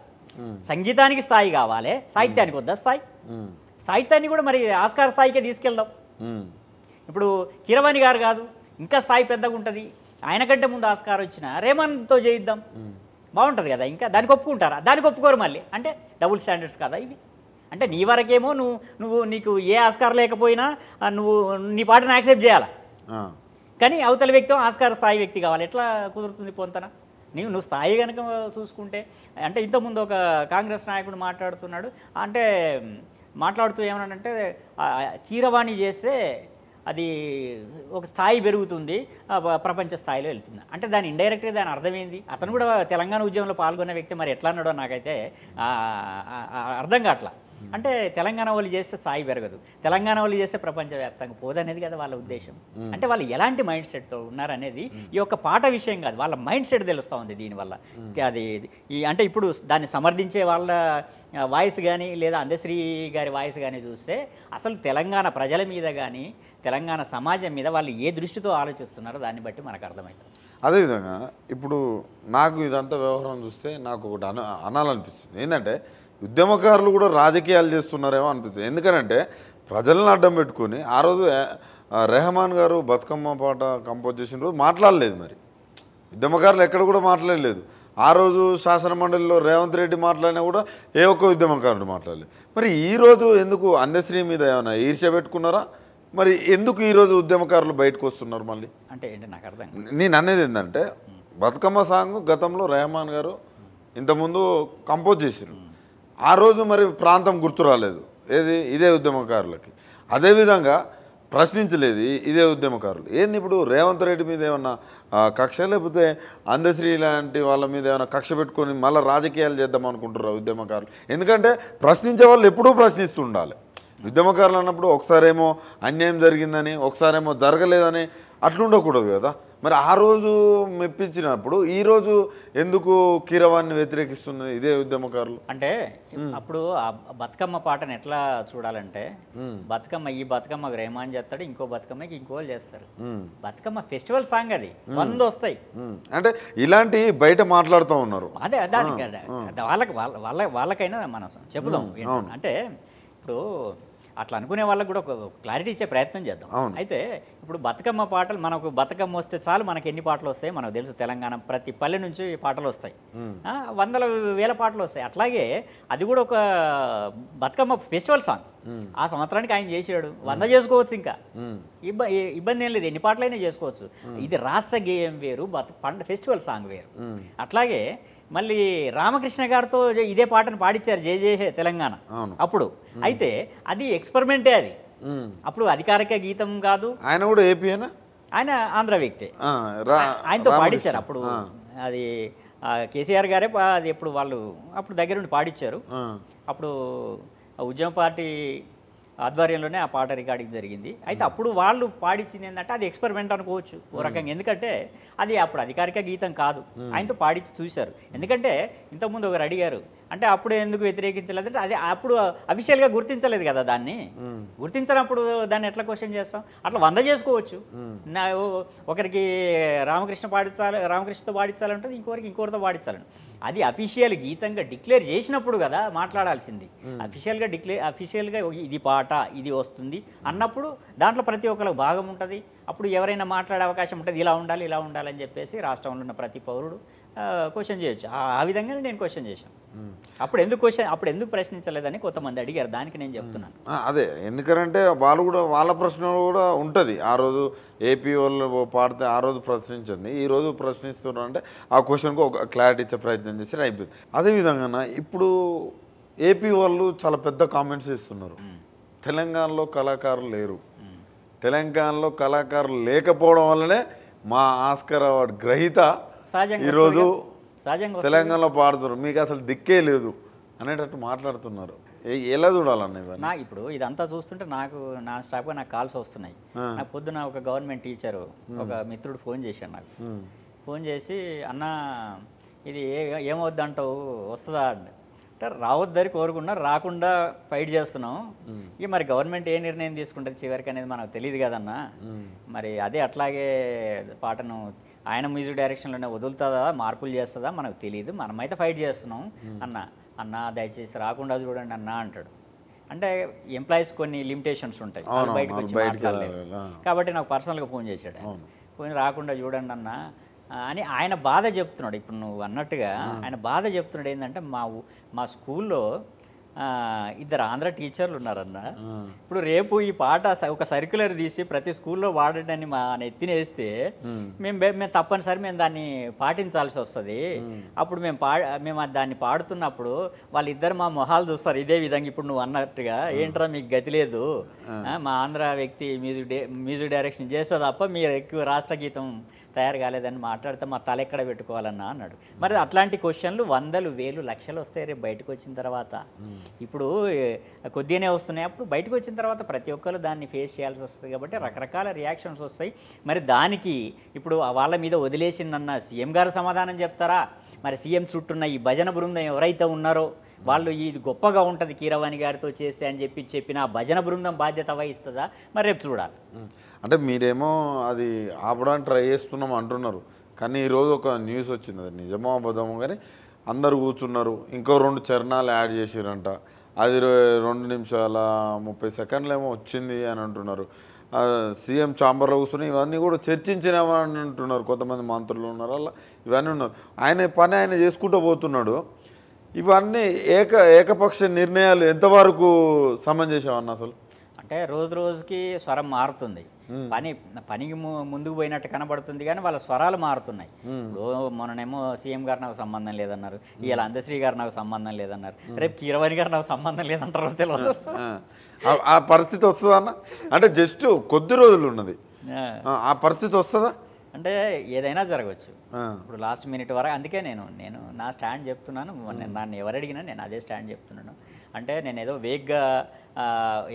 Speaker 2: సంగీతానికి స్థాయి కావాలి సాహిత్యానికి వద్దా స్థాయి సాహిత్యాన్ని కూడా మరి ఆస్కార స్థాయికే తీసుకెళ్దాం ఇప్పుడు కీరవాణి గారు కాదు ఇంకా స్థాయి పెద్దగా ఉంటుంది ఆయన కంటే ముందు ఆస్కారం వచ్చిన రేమన్తో చేయిద్దాం బాగుంటుంది కదా ఇంకా దానికి ఒప్పుకుంటారా దానికి ఒప్పుకోరు మళ్ళీ అంటే డబుల్ స్టాండర్డ్స్ కదా ఇవి అంటే నీ వరకేమో నువ్వు నువ్వు నీకు ఏ ఆస్కారం లేకపోయినా నువ్వు నీ పాటను యాక్సెప్ట్ చేయాలా కానీ అవతల వ్యక్తి ఆస్కార స్థాయి వ్యక్తి కావాలి ఎట్లా కుదురుతుంది పొంతన నీవు నువ్వు స్థాయి కనుక చూసుకుంటే అంటే ఇంతకుముందు ఒక కాంగ్రెస్ నాయకుడు మాట్లాడుతున్నాడు అంటే మాట్లాడుతూ అంటే చీరవాణి చేస్తే అది ఒక స్థాయి పెరుగుతుంది ప్రపంచ స్థాయిలో వెళ్తుంది అంటే దాని ఇండైరెక్ట్గా దాని అర్థమైంది అతను కూడా తెలంగాణ ఉద్యమంలో పాల్గొన్న వ్యక్తి మరి ఎట్లా అన్నాడో నాకైతే అర్థం కావట్లా Hmm. అంటే తెలంగాణ వాళ్ళు చేస్తే స్థాయి పెరగదు తెలంగాణ వాళ్ళు చేస్తే ప్రపంచవ్యాప్తంగా అనేది కదా వాళ్ళ ఉద్దేశం hmm. అంటే వాళ్ళు ఎలాంటి మైండ్ సెట్తో ఉన్నారనేది hmm. ఈ యొక్క పాట విషయం కాదు వాళ్ళ మైండ్ సెట్ తెలుస్తూ ఉంది దీనివల్ల అది ఈ అంటే ఇప్పుడు దాన్ని సమర్థించే వాళ్ళ వాయిస్ కానీ లేదా అందశ్రీ గారి వాయిస్ కానీ చూస్తే అసలు తెలంగాణ ప్రజల మీద కానీ తెలంగాణ సమాజం మీద వాళ్ళు ఏ దృష్టితో ఆలోచిస్తున్నారో దాన్ని బట్టి మనకు అర్థమవుతుంది
Speaker 1: అదేవిధంగా ఇప్పుడు నాకు ఇదంతా వ్యవహారం చూస్తే నాకు ఒకటి అన అనాలనిపిస్తుంది ఏంటంటే ఉద్యమకారులు కూడా రాజకీయాలు చేస్తున్నారేమో అనిపిస్తుంది ఎందుకనంటే ప్రజలను అడ్డం పెట్టుకొని ఆ రోజు రెహమాన్ గారు బతుకమ్మ పాట కంపోజ్ చేసిన రోజు మాట్లాడలేదు మరి ఉద్యమకారులు ఎక్కడ కూడా మాట్లాడలేదు ఆ రోజు శాసనమండలిలో రేవంత్ రెడ్డి మాట్లాడినా కూడా ఏ ఒక్క ఉద్యమకారుడు మాట్లాడలేదు మరి ఈరోజు ఎందుకు అందశ్రీ మీద ఏమైనా ఈర్ష్య పెట్టుకున్నారా మరి ఎందుకు ఈరోజు ఉద్యమకారులు బయటకు వస్తున్నారు మళ్ళీ
Speaker 2: అంటే ఏంటి నాకు అర్థం
Speaker 1: నేను అనేది ఏంటంటే బతుకమ్మ సాంగ్ గతంలో రెహమాన్ గారు ఇంతకుముందు కంపోజ్ చేసిరు ఆ రోజు మరి ప్రాంతం గుర్తు రాలేదు ఏది ఇదే ఉద్యమకారులకి అదేవిధంగా ప్రశ్నించలేదు ఇదే ఉద్యమకారులు ఏంది ఇప్పుడు రేవంత్ రెడ్డి మీద ఏమన్నా కక్ష లేకపోతే అందశ్రీ లాంటి వాళ్ళ మీద ఏమైనా కక్ష పెట్టుకొని మళ్ళీ రాజకీయాలు చేద్దాం అనుకుంటున్నారు ఉద్యమకారులు ఎందుకంటే ప్రశ్నించే వాళ్ళు ఎప్పుడూ ప్రశ్నిస్తుండాలి ఉద్యమకారులు అన్నప్పుడు ఒకసారేమో అన్యాయం జరిగిందని ఒకసారేమో జరగలేదని ఉండకూడదు కదా మరి ఆ రోజు మెప్పించినప్పుడు ఈ రోజు ఎందుకు కీరవాన్ని వ్యతిరేకిస్తున్నది ఇదే ఉద్యమకారులు అంటే
Speaker 2: అప్పుడు ఆ బతుకమ్మ పాటను ఎట్లా చూడాలంటే బతుకమ్మ ఈ బతుకమ్మ రేమాన్ చేస్తాడు ఇంకో బతుకమ్మకి ఇంకోళ్ళు చేస్తారు బతుకమ్మ ఫెస్టివల్ సాంగ్ అది వంద వస్తాయి
Speaker 1: అంటే ఇలాంటి బయట మాట్లాడుతూ ఉన్నారు అదే దానికి
Speaker 2: వాళ్ళకి వాళ్ళ వాళ్ళకైనా మనం చెబుదాం అంటే ఇప్పుడు అట్లా అనుకునే వాళ్ళకి కూడా ఒక క్లారిటీ ఇచ్చే ప్రయత్నం చేద్దాం అయితే ఇప్పుడు బతుకమ్మ పాటలు మనకు బతుకమ్మ వస్తే చాలు మనకు ఎన్ని పాటలు వస్తాయి మనకు తెలుసు తెలంగాణ ప్రతి పల్లె నుంచి పాటలు వస్తాయి వందల వేల పాటలు వస్తాయి అట్లాగే అది కూడా ఒక బతుకమ్మ ఫెస్టివల్ సాంగ్ ఆ సంవత్సరానికి ఆయన చేసాడు వంద చేసుకోవచ్చు ఇంకా ఇబ్బంది ఇబ్బంది ఏం లేదు ఎన్ని పాటలైనా చేసుకోవచ్చు ఇది రాష్ట్ర గేయం వేరు బతు పండ ఫెస్టివల్ సాంగ్ వేరు అట్లాగే మళ్ళీ రామకృష్ణ గారితో ఇదే పాటను పాడించారు జయ జయ తెలంగాణ అప్పుడు అయితే అది ఎక్స్పెరిమెంటే అది అప్పుడు అధికారిక గీతం కాదు ఆయన కూడా ఏపీనా ఆయన ఆంధ్ర వ్యక్తి ఆయనతో పాడించారు అప్పుడు అది కేసీఆర్ గారే అది ఎప్పుడు వాళ్ళు అప్పుడు దగ్గరుండి పాడించారు అప్పుడు ఉద్యమ పార్టీ ఆధ్వర్యంలోనే ఆ పాట రికార్డింగ్ జరిగింది అయితే hmm. అప్పుడు వాళ్ళు పాడించింది ఏంటంటే అది ఎక్స్పెరిమెంట్ అనుకోవచ్చు ఓ hmm. రకంగా ఎందుకంటే అది అప్పుడు అధికారిక గీతం కాదు hmm. ఆయనతో పాడించి చూశారు ఎందుకంటే ఇంతకుముందు ఒకరు అడిగారు అంటే అప్పుడు ఎందుకు వ్యతిరేకించలేదు అంటే అది అప్పుడు అఫీషియల్గా గుర్తించలేదు కదా దాన్ని గుర్తించినప్పుడు దాన్ని ఎట్లా క్వశ్చన్ చేస్తాం అట్లా వంద చేసుకోవచ్చు నా ఒకరికి రామకృష్ణ పాడించాలి రామకృష్ణతో పాడించాలంటే ఇంకొకరికి ఇంకొకరితో పాడించాలని అది అఫీషియల్ గీతంగా డిక్లేర్ చేసినప్పుడు కదా మాట్లాడాల్సింది అఫీషియల్గా డిక్లేర్ అఫీషియల్గా ఇది పాట ఇది వస్తుంది అన్నప్పుడు దాంట్లో ప్రతి ఒక్కరికి భాగం ఉంటుంది అప్పుడు ఎవరైనా మాట్లాడే అవకాశం ఉంటుంది ఇలా ఉండాలి ఇలా ఉండాలని చెప్పేసి రాష్ట్రంలో ఉన్న ప్రతి పౌరుడు క్వశ్చన్ చేయొచ్చు ఆ విధంగానే నేను క్వశ్చన్ చేశాను అప్పుడు ఎందుకు క్వశ్చన్ అప్పుడు ఎందుకు ప్రశ్నించలేదని కొంతమంది అడిగారు దానికి నేను చెప్తున్నాను
Speaker 1: అదే ఎందుకంటే వాళ్ళు కూడా వాళ్ళ ప్రశ్న కూడా ఉంటుంది ఆ రోజు ఏపీ వాళ్ళు పాడితే ఆ రోజు ప్రశ్నించింది ఈ రోజు ప్రశ్నిస్తున్నారు అంటే ఆ క్వశ్చన్కు ఒక క్లారిటీ ఇచ్చే ప్రయత్నం చేసి అయిపోయింది అదేవిధంగా ఇప్పుడు ఏపీ వాళ్ళు చాలా పెద్ద కామెంట్స్ ఇస్తున్నారు తెలంగాణలో కళాకారులు లేరు తెలంగాణలో కళాకారులు లేకపోవడం వల్లనే మా ఆస్కర్ అవార్డు గ్రహీత
Speaker 2: ఈరోజు తెలంగాణలో
Speaker 1: పాడుతున్నారు మీకు అసలు దిక్కే లేదు అనేటట్టు మాట్లాడుతున్నారు ఎలా చూడాలన్న
Speaker 2: నా ఇప్పుడు ఇదంతా చూస్తుంటే నాకు నా స్టాఫ్గా నాకు కాల్స్ వస్తున్నాయి నాకు పొద్దున ఒక గవర్నమెంట్ టీచర్ ఒక మిత్రుడు ఫోన్ చేశాడు నాకు ఫోన్ చేసి అన్న ఇది ఏ ఏమవుద్దంటావు వస్తుందా అండి అంటే రావద్దని కోరుకున్నా రాకుండా ఫైట్ చేస్తున్నాం ఇక మరి గవర్నమెంట్ ఏ నిర్ణయం తీసుకుంటుంది చివరికి అనేది మనకు తెలియదు కదన్నా మరి అదే అట్లాగే పాటను ఆయన మ్యూజిక్ డైరెక్షన్లోనే వదులుతుందా మార్పులు చేస్తుందా మనకు తెలియదు మనమైతే ఫైట్ చేస్తున్నాం అన్న అన్న దయచేసి రాకుండా చూడండి అన్న అంటాడు అంటే ఎంప్లాయీస్ కొన్ని లిమిటేషన్స్ ఉంటాయి బయటకు వచ్చి మాట్లాడలేదు కాబట్టి నాకు పర్సనల్గా ఫోన్ చేశాడు ఫోన్ రాకుండా చూడండి అన్న అని ఆయన బాధ చెప్తున్నాడు ఇప్పుడు నువ్వు అన్నట్టుగా ఆయన బాధ చెప్తున్నాడు ఏంటంటే మా మా స్కూల్లో ఇద్దరు ఆంధ్ర టీచర్లు ఉన్నారన్న ఇప్పుడు రేపు ఈ పాట ఒక సర్క్యులర్ తీసి ప్రతి స్కూల్లో వాడడని మా ఎత్తినేస్తే మేము మేము తప్పనిసరి మేము దాన్ని పాటించాల్సి వస్తుంది అప్పుడు మేము పా మేము దాన్ని పాడుతున్నప్పుడు వాళ్ళిద్దరు మా మొహాలు చూస్తారు ఇదే విధంగా ఇప్పుడు నువ్వు అన్నట్టుగా ఏంట్రా మీకు గతి లేదు మా ఆంధ్ర వ్యక్తి మ్యూజిక్ మ్యూజిక్ డైరెక్షన్ చేస్తే తప్ప మీరు ఎక్కువ రాష్ట్ర గీతం తయారు కాలేదని మాట్లాడితే మా తల ఎక్కడ పెట్టుకోవాలన్నా అన్నాడు మరి అట్లాంటి క్వశ్చన్లు వందలు వేలు లక్షలు వస్తాయి రేపు బయటకు వచ్చిన తర్వాత ఇప్పుడు కొద్దిగానే వస్తున్నాయి అప్పుడు బయటకు వచ్చిన తర్వాత ప్రతి ఒక్కరు దాన్ని ఫేస్ చేయాల్సి వస్తుంది కాబట్టి రకరకాల రియాక్షన్స్ వస్తాయి మరి దానికి ఇప్పుడు వాళ్ళ మీద వదిలేసిందన్న సీఎం గారు సమాధానం చెప్తారా మరి సీఎం చుట్టూ ఈ భజన బృందం ఎవరైతే ఉన్నారో వాళ్ళు ఇది గొప్పగా ఉంటుంది కీరవాణి గారితో చేస్తే అని చెప్పి చెప్పిన భజన బృందం బాధ్యత వహిస్తుందా మరి రేపు చూడాలి
Speaker 1: అంటే మీరేమో అది ఆపడానికి ట్రై చేస్తున్నాం అంటున్నారు కానీ ఈరోజు ఒక న్యూస్ వచ్చింది అది నిజమో అబద్ధమో కానీ అందరు కూర్చున్నారు ఇంకో రెండు చరణాలు యాడ్ చేసిరంట అది రెండు నిమిషాల ముప్పై సెకండ్లు ఏమో వచ్చింది అని అంటున్నారు సీఎం ఛాంబర్లో కూర్చుని ఇవన్నీ కూడా చర్చించినామని అంటున్నారు కొంతమంది మంత్రులు ఉన్నారు అలా ఇవన్నీ ఉన్నారు ఆయన పని ఆయన చేసుకుంటూ పోతున్నాడు ఇవన్నీ ఏక ఏకపక్ష నిర్ణయాలు ఎంతవరకు
Speaker 2: సమంజసం అన్న అసలు అంటే రోజు రోజుకి స్వరం మారుతుంది పని పనికి ముందుకు పోయినట్టు కనబడుతుంది కానీ వాళ్ళ స్వరాలు మారుతున్నాయి మొన్ననేమో సీఎం గారు నాకు సంబంధం లేదన్నారు ఇలా అందశ్రీ గారు నాకు సంబంధం లేదన్నారు రేపు కీరవాణి గారు నాకు సంబంధం లేదంటారు తెలియదు
Speaker 1: ఆ పరిస్థితి వస్తుందన్న అంటే జస్ట్ కొద్ది రోజులు ఉన్నది ఆ పరిస్థితి వస్తుందా
Speaker 2: అంటే ఏదైనా జరగవచ్చు ఇప్పుడు లాస్ట్ మినిట్ వరకు అందుకే నేను నేను నా స్టాండ్ చెప్తున్నాను నన్ను ఎవరు అడిగినా నేను అదే స్టాండ్ చెప్తున్నాను అంటే నేను ఏదో వేగ్గా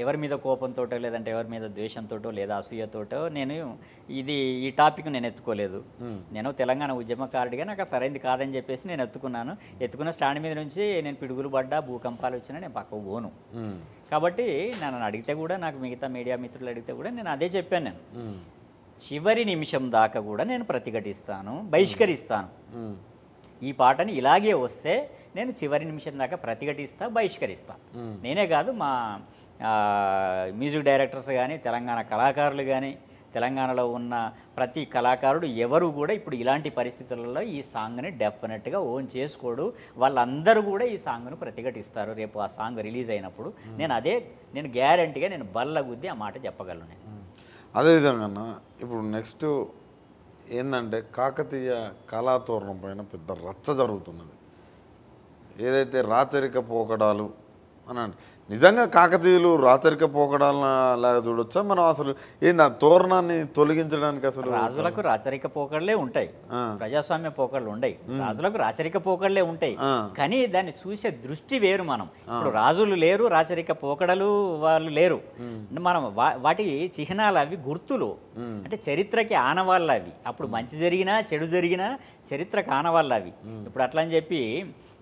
Speaker 2: ఎవరి మీద కోపంతో లేదంటే ఎవరి మీద ద్వేషంతో లేదా అసూయతోటో నేను ఇది ఈ టాపిక్ నేను ఎత్తుకోలేదు నేను తెలంగాణ ఉద్యమకారుడిగా నాకు సరైనది కాదని చెప్పేసి నేను ఎత్తుకున్నాను ఎత్తుకున్న స్టాండ్ మీద నుంచి నేను పిడుగులు పడ్డా భూకంపాలు వచ్చినా నేను పక్కకు పోను కాబట్టి నన్ను అడిగితే కూడా నాకు మిగతా మీడియా మిత్రులు అడిగితే కూడా నేను అదే చెప్పాను నేను చివరి నిమిషం దాకా కూడా నేను ప్రతిఘటిస్తాను బహిష్కరిస్తాను ఈ పాటని ఇలాగే వస్తే నేను చివరి నిమిషం దాకా ప్రతిఘటిస్తా బహిష్కరిస్తా నేనే కాదు మా మ్యూజిక్ డైరెక్టర్స్ కానీ తెలంగాణ కళాకారులు కానీ తెలంగాణలో ఉన్న ప్రతి కళాకారుడు ఎవరు కూడా ఇప్పుడు ఇలాంటి పరిస్థితులలో ఈ సాంగ్ని డెఫినెట్గా ఓన్ చేసుకోడు వాళ్ళందరూ కూడా ఈ సాంగ్ను ప్రతిఘటిస్తారు రేపు ఆ సాంగ్ రిలీజ్ అయినప్పుడు నేను అదే నేను గ్యారంటీగా నేను బల్ల గుద్ది ఆ మాట చెప్పగలను నేను
Speaker 1: అదేవిధంగా ఇప్పుడు నెక్స్ట్ ఏంటంటే కాకతీయ కళాతోరణం పైన పెద్ద రచ్చ జరుగుతున్నది ఏదైతే రాచరిక పోకడాలు అని అంటే నిజంగా కాకతీయులు రాచరిక పోకడాలలాగా చూడొచ్చా మనం అసలు ఏంది ఆ తోరణాన్ని తొలగించడానికి
Speaker 2: అసలు రాజులకు రాచరిక పోకడలే ఉంటాయి ప్రజాస్వామ్య పోకడలు ఉండయి రాజులకు రాచరిక పోకడలే ఉంటాయి కానీ దాన్ని చూసే దృష్టి వేరు మనం ఇప్పుడు రాజులు లేరు రాచరిక పోకడలు వాళ్ళు లేరు మనం వాటి చిహ్నాలు అవి గుర్తులు అంటే చరిత్రకి ఆనవాళ్ళు అవి అప్పుడు మంచి జరిగినా చెడు జరిగినా చరిత్రకు ఆనవాళ్ళు అవి ఇప్పుడు అట్లా అని చెప్పి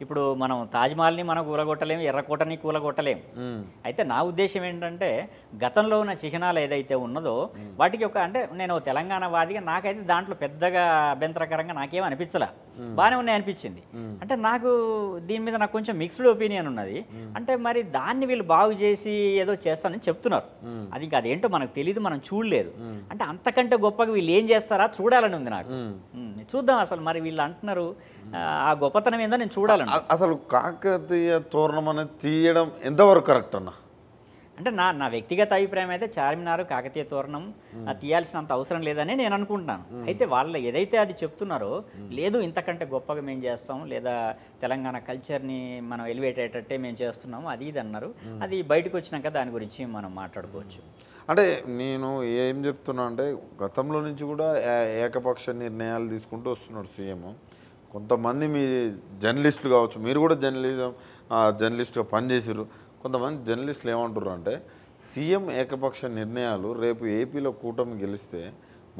Speaker 2: ఇప్పుడు మనం తాజ్మహల్ని మనం కూలగొట్టలేము ఎర్రకోటని కూలగొట్టలేము అయితే నా ఉద్దేశం ఏంటంటే గతంలో ఉన్న చిహ్నాలు ఏదైతే ఉన్నదో వాటికి ఒక అంటే నేను తెలంగాణ వాదిగా నాకైతే దాంట్లో పెద్దగా అభ్యంతరకరంగా నాకేం అనిపించలే Hmm. బాగానే ఉన్నాయి అనిపించింది hmm. అంటే నాకు దీని మీద నాకు కొంచెం మిక్స్డ్ ఒపీనియన్ ఉన్నది hmm. అంటే మరి దాన్ని వీళ్ళు బాగు చేసి ఏదో చేస్తానని చెప్తున్నారు అది ఇంకా అదేంటో మనకు తెలియదు మనం చూడలేదు అంటే అంతకంటే గొప్పగా వీళ్ళు ఏం చేస్తారా చూడాలని ఉంది నాకు చూద్దాం అసలు మరి వీళ్ళు అంటున్నారు ఆ గొప్పతనం ఏందో నేను చూడాలని అసలు కాకతీయ తోరణం అనేది తీయడం ఎంతవరకు కరెక్ట్ అన్నా అంటే నా నా వ్యక్తిగత అభిప్రాయం అయితే చార్మినార్ కాకతీయ తోరణం తీయాల్సినంత అవసరం లేదని నేను అనుకుంటున్నాను అయితే వాళ్ళు ఏదైతే అది చెప్తున్నారో లేదు ఇంతకంటే గొప్పగా మేము చేస్తాం లేదా తెలంగాణ కల్చర్ని మనం ఎలివేట్ అయ్యేటట్టే మేము చేస్తున్నాము అది ఇది అన్నారు అది బయటకు వచ్చినాక దాని గురించి మనం మాట్లాడుకోవచ్చు
Speaker 1: అంటే నేను ఏం చెప్తున్నా అంటే గతంలో నుంచి కూడా ఏకపక్ష నిర్ణయాలు తీసుకుంటూ వస్తున్నాడు సీఎం కొంతమంది మీ జర్నలిస్టులు కావచ్చు మీరు కూడా జర్నలిజం జర్నలిస్ట్గా పనిచేసారు కొంతమంది జర్నలిస్టులు ఏమంటారు అంటే సీఎం ఏకపక్ష నిర్ణయాలు రేపు ఏపీలో కూటమి గెలిస్తే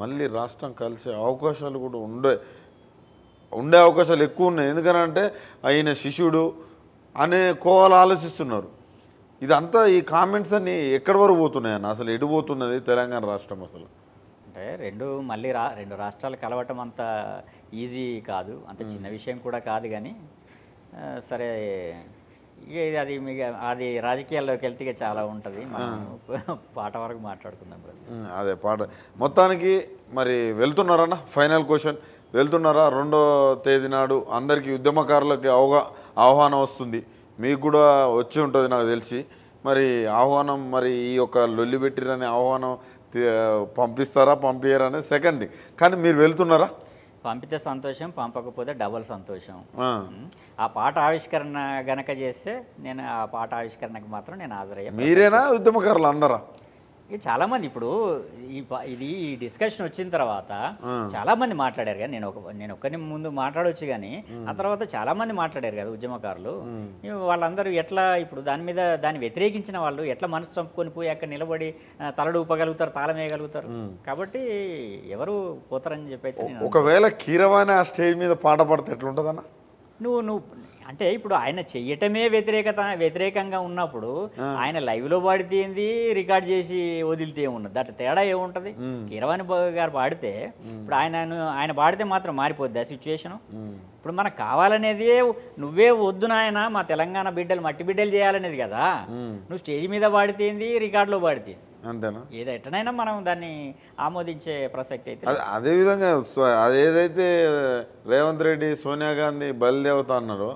Speaker 1: మళ్ళీ రాష్ట్రం కలిసే అవకాశాలు కూడా ఉండే ఉండే అవకాశాలు ఎక్కువ ఉన్నాయి ఎందుకనంటే ఆయన శిష్యుడు అనే కోవాలు ఆలోచిస్తున్నారు ఇదంతా ఈ కామెంట్స్ అన్ని ఎక్కడి వరకు పోతున్నాయని అసలు ఎటు పోతున్నది తెలంగాణ రాష్ట్రం అసలు
Speaker 2: అంటే రెండు మళ్ళీ రా రెండు రాష్ట్రాలు కలవటం అంత ఈజీ కాదు అంత చిన్న విషయం కూడా కాదు కానీ సరే అది మీకు అది రాజకీయాల్లోకి వెళ్తే చాలా ఉంటుంది పాట వరకు మాట్లాడుకుందాం
Speaker 1: అదే పాట మొత్తానికి మరి వెళ్తున్నారన్న ఫైనల్ క్వశ్చన్ వెళ్తున్నారా రెండో తేదీ నాడు అందరికీ ఉద్యమకారులకి అవగా ఆహ్వానం వస్తుంది మీకు కూడా వచ్చి ఉంటుంది నాకు తెలిసి మరి ఆహ్వానం మరి ఈ యొక్క లొల్లి పెట్టిరనే ఆహ్వానం పంపిస్తారా పంపించారా అనేది సెకండ్ కానీ మీరు వెళ్తున్నారా
Speaker 2: పంపితే సంతోషం పంపకపోతే డబల్ సంతోషం ఆ పాట ఆవిష్కరణ గనక చేస్తే నేను ఆ పాట ఆవిష్కరణకు మాత్రం నేను హాజరయ్యాను మీరేనా
Speaker 1: ఉద్యమకారులు అందరూ
Speaker 2: చాలా మంది ఇప్పుడు ఇది ఈ డిస్కషన్ వచ్చిన తర్వాత చాలా మంది మాట్లాడారు కానీ నేను ఒక నేను ఒక్కరి ముందు మాట్లాడొచ్చు కానీ ఆ తర్వాత చాలా మంది మాట్లాడారు కదా ఉద్యమకారులు వాళ్ళందరూ ఎట్లా ఇప్పుడు దాని మీద దాన్ని వ్యతిరేకించిన వాళ్ళు ఎట్లా మనసు చంపుకొని పోయి అక్కడ నిలబడి తలడు ఊపగలుగుతారు తాళం కాబట్టి ఎవరు పోతారని చెప్పి ఒకవేళ
Speaker 1: కీరవాణి ఆ స్టేజ్ మీద పాట పడితే ఎట్లుంటుందన్నా
Speaker 2: నువ్వు నువ్వు అంటే ఇప్పుడు ఆయన చెయ్యటమే వ్యతిరేకత వ్యతిరేకంగా ఉన్నప్పుడు ఆయన లైవ్ లో పాడితే ఏంది రికార్డ్ చేసి వదిలితే ఉన్నది దాంట్లో తేడా ఏముంటది కీరవాణి గారు పాడితే ఇప్పుడు ఆయన ఆయన పాడితే మాత్రం మారిపోద్ది ఆ సిచ్యువేషన్ ఇప్పుడు మనకు కావాలనేది నువ్వే వద్దు నాయన మా తెలంగాణ బిడ్డలు మట్టి బిడ్డలు చేయాలనేది కదా నువ్వు స్టేజ్ మీద రికార్డ్ రికార్డులో పాడితే అంతేనా ఎట్టనైనా మనం దాన్ని ఆమోదించే ప్రసక్తి అయితే
Speaker 1: అదేవిధంగా అదేదైతే రేవంత్ రెడ్డి సోనియా గాంధీ బయలుదేవుతా అన్నారో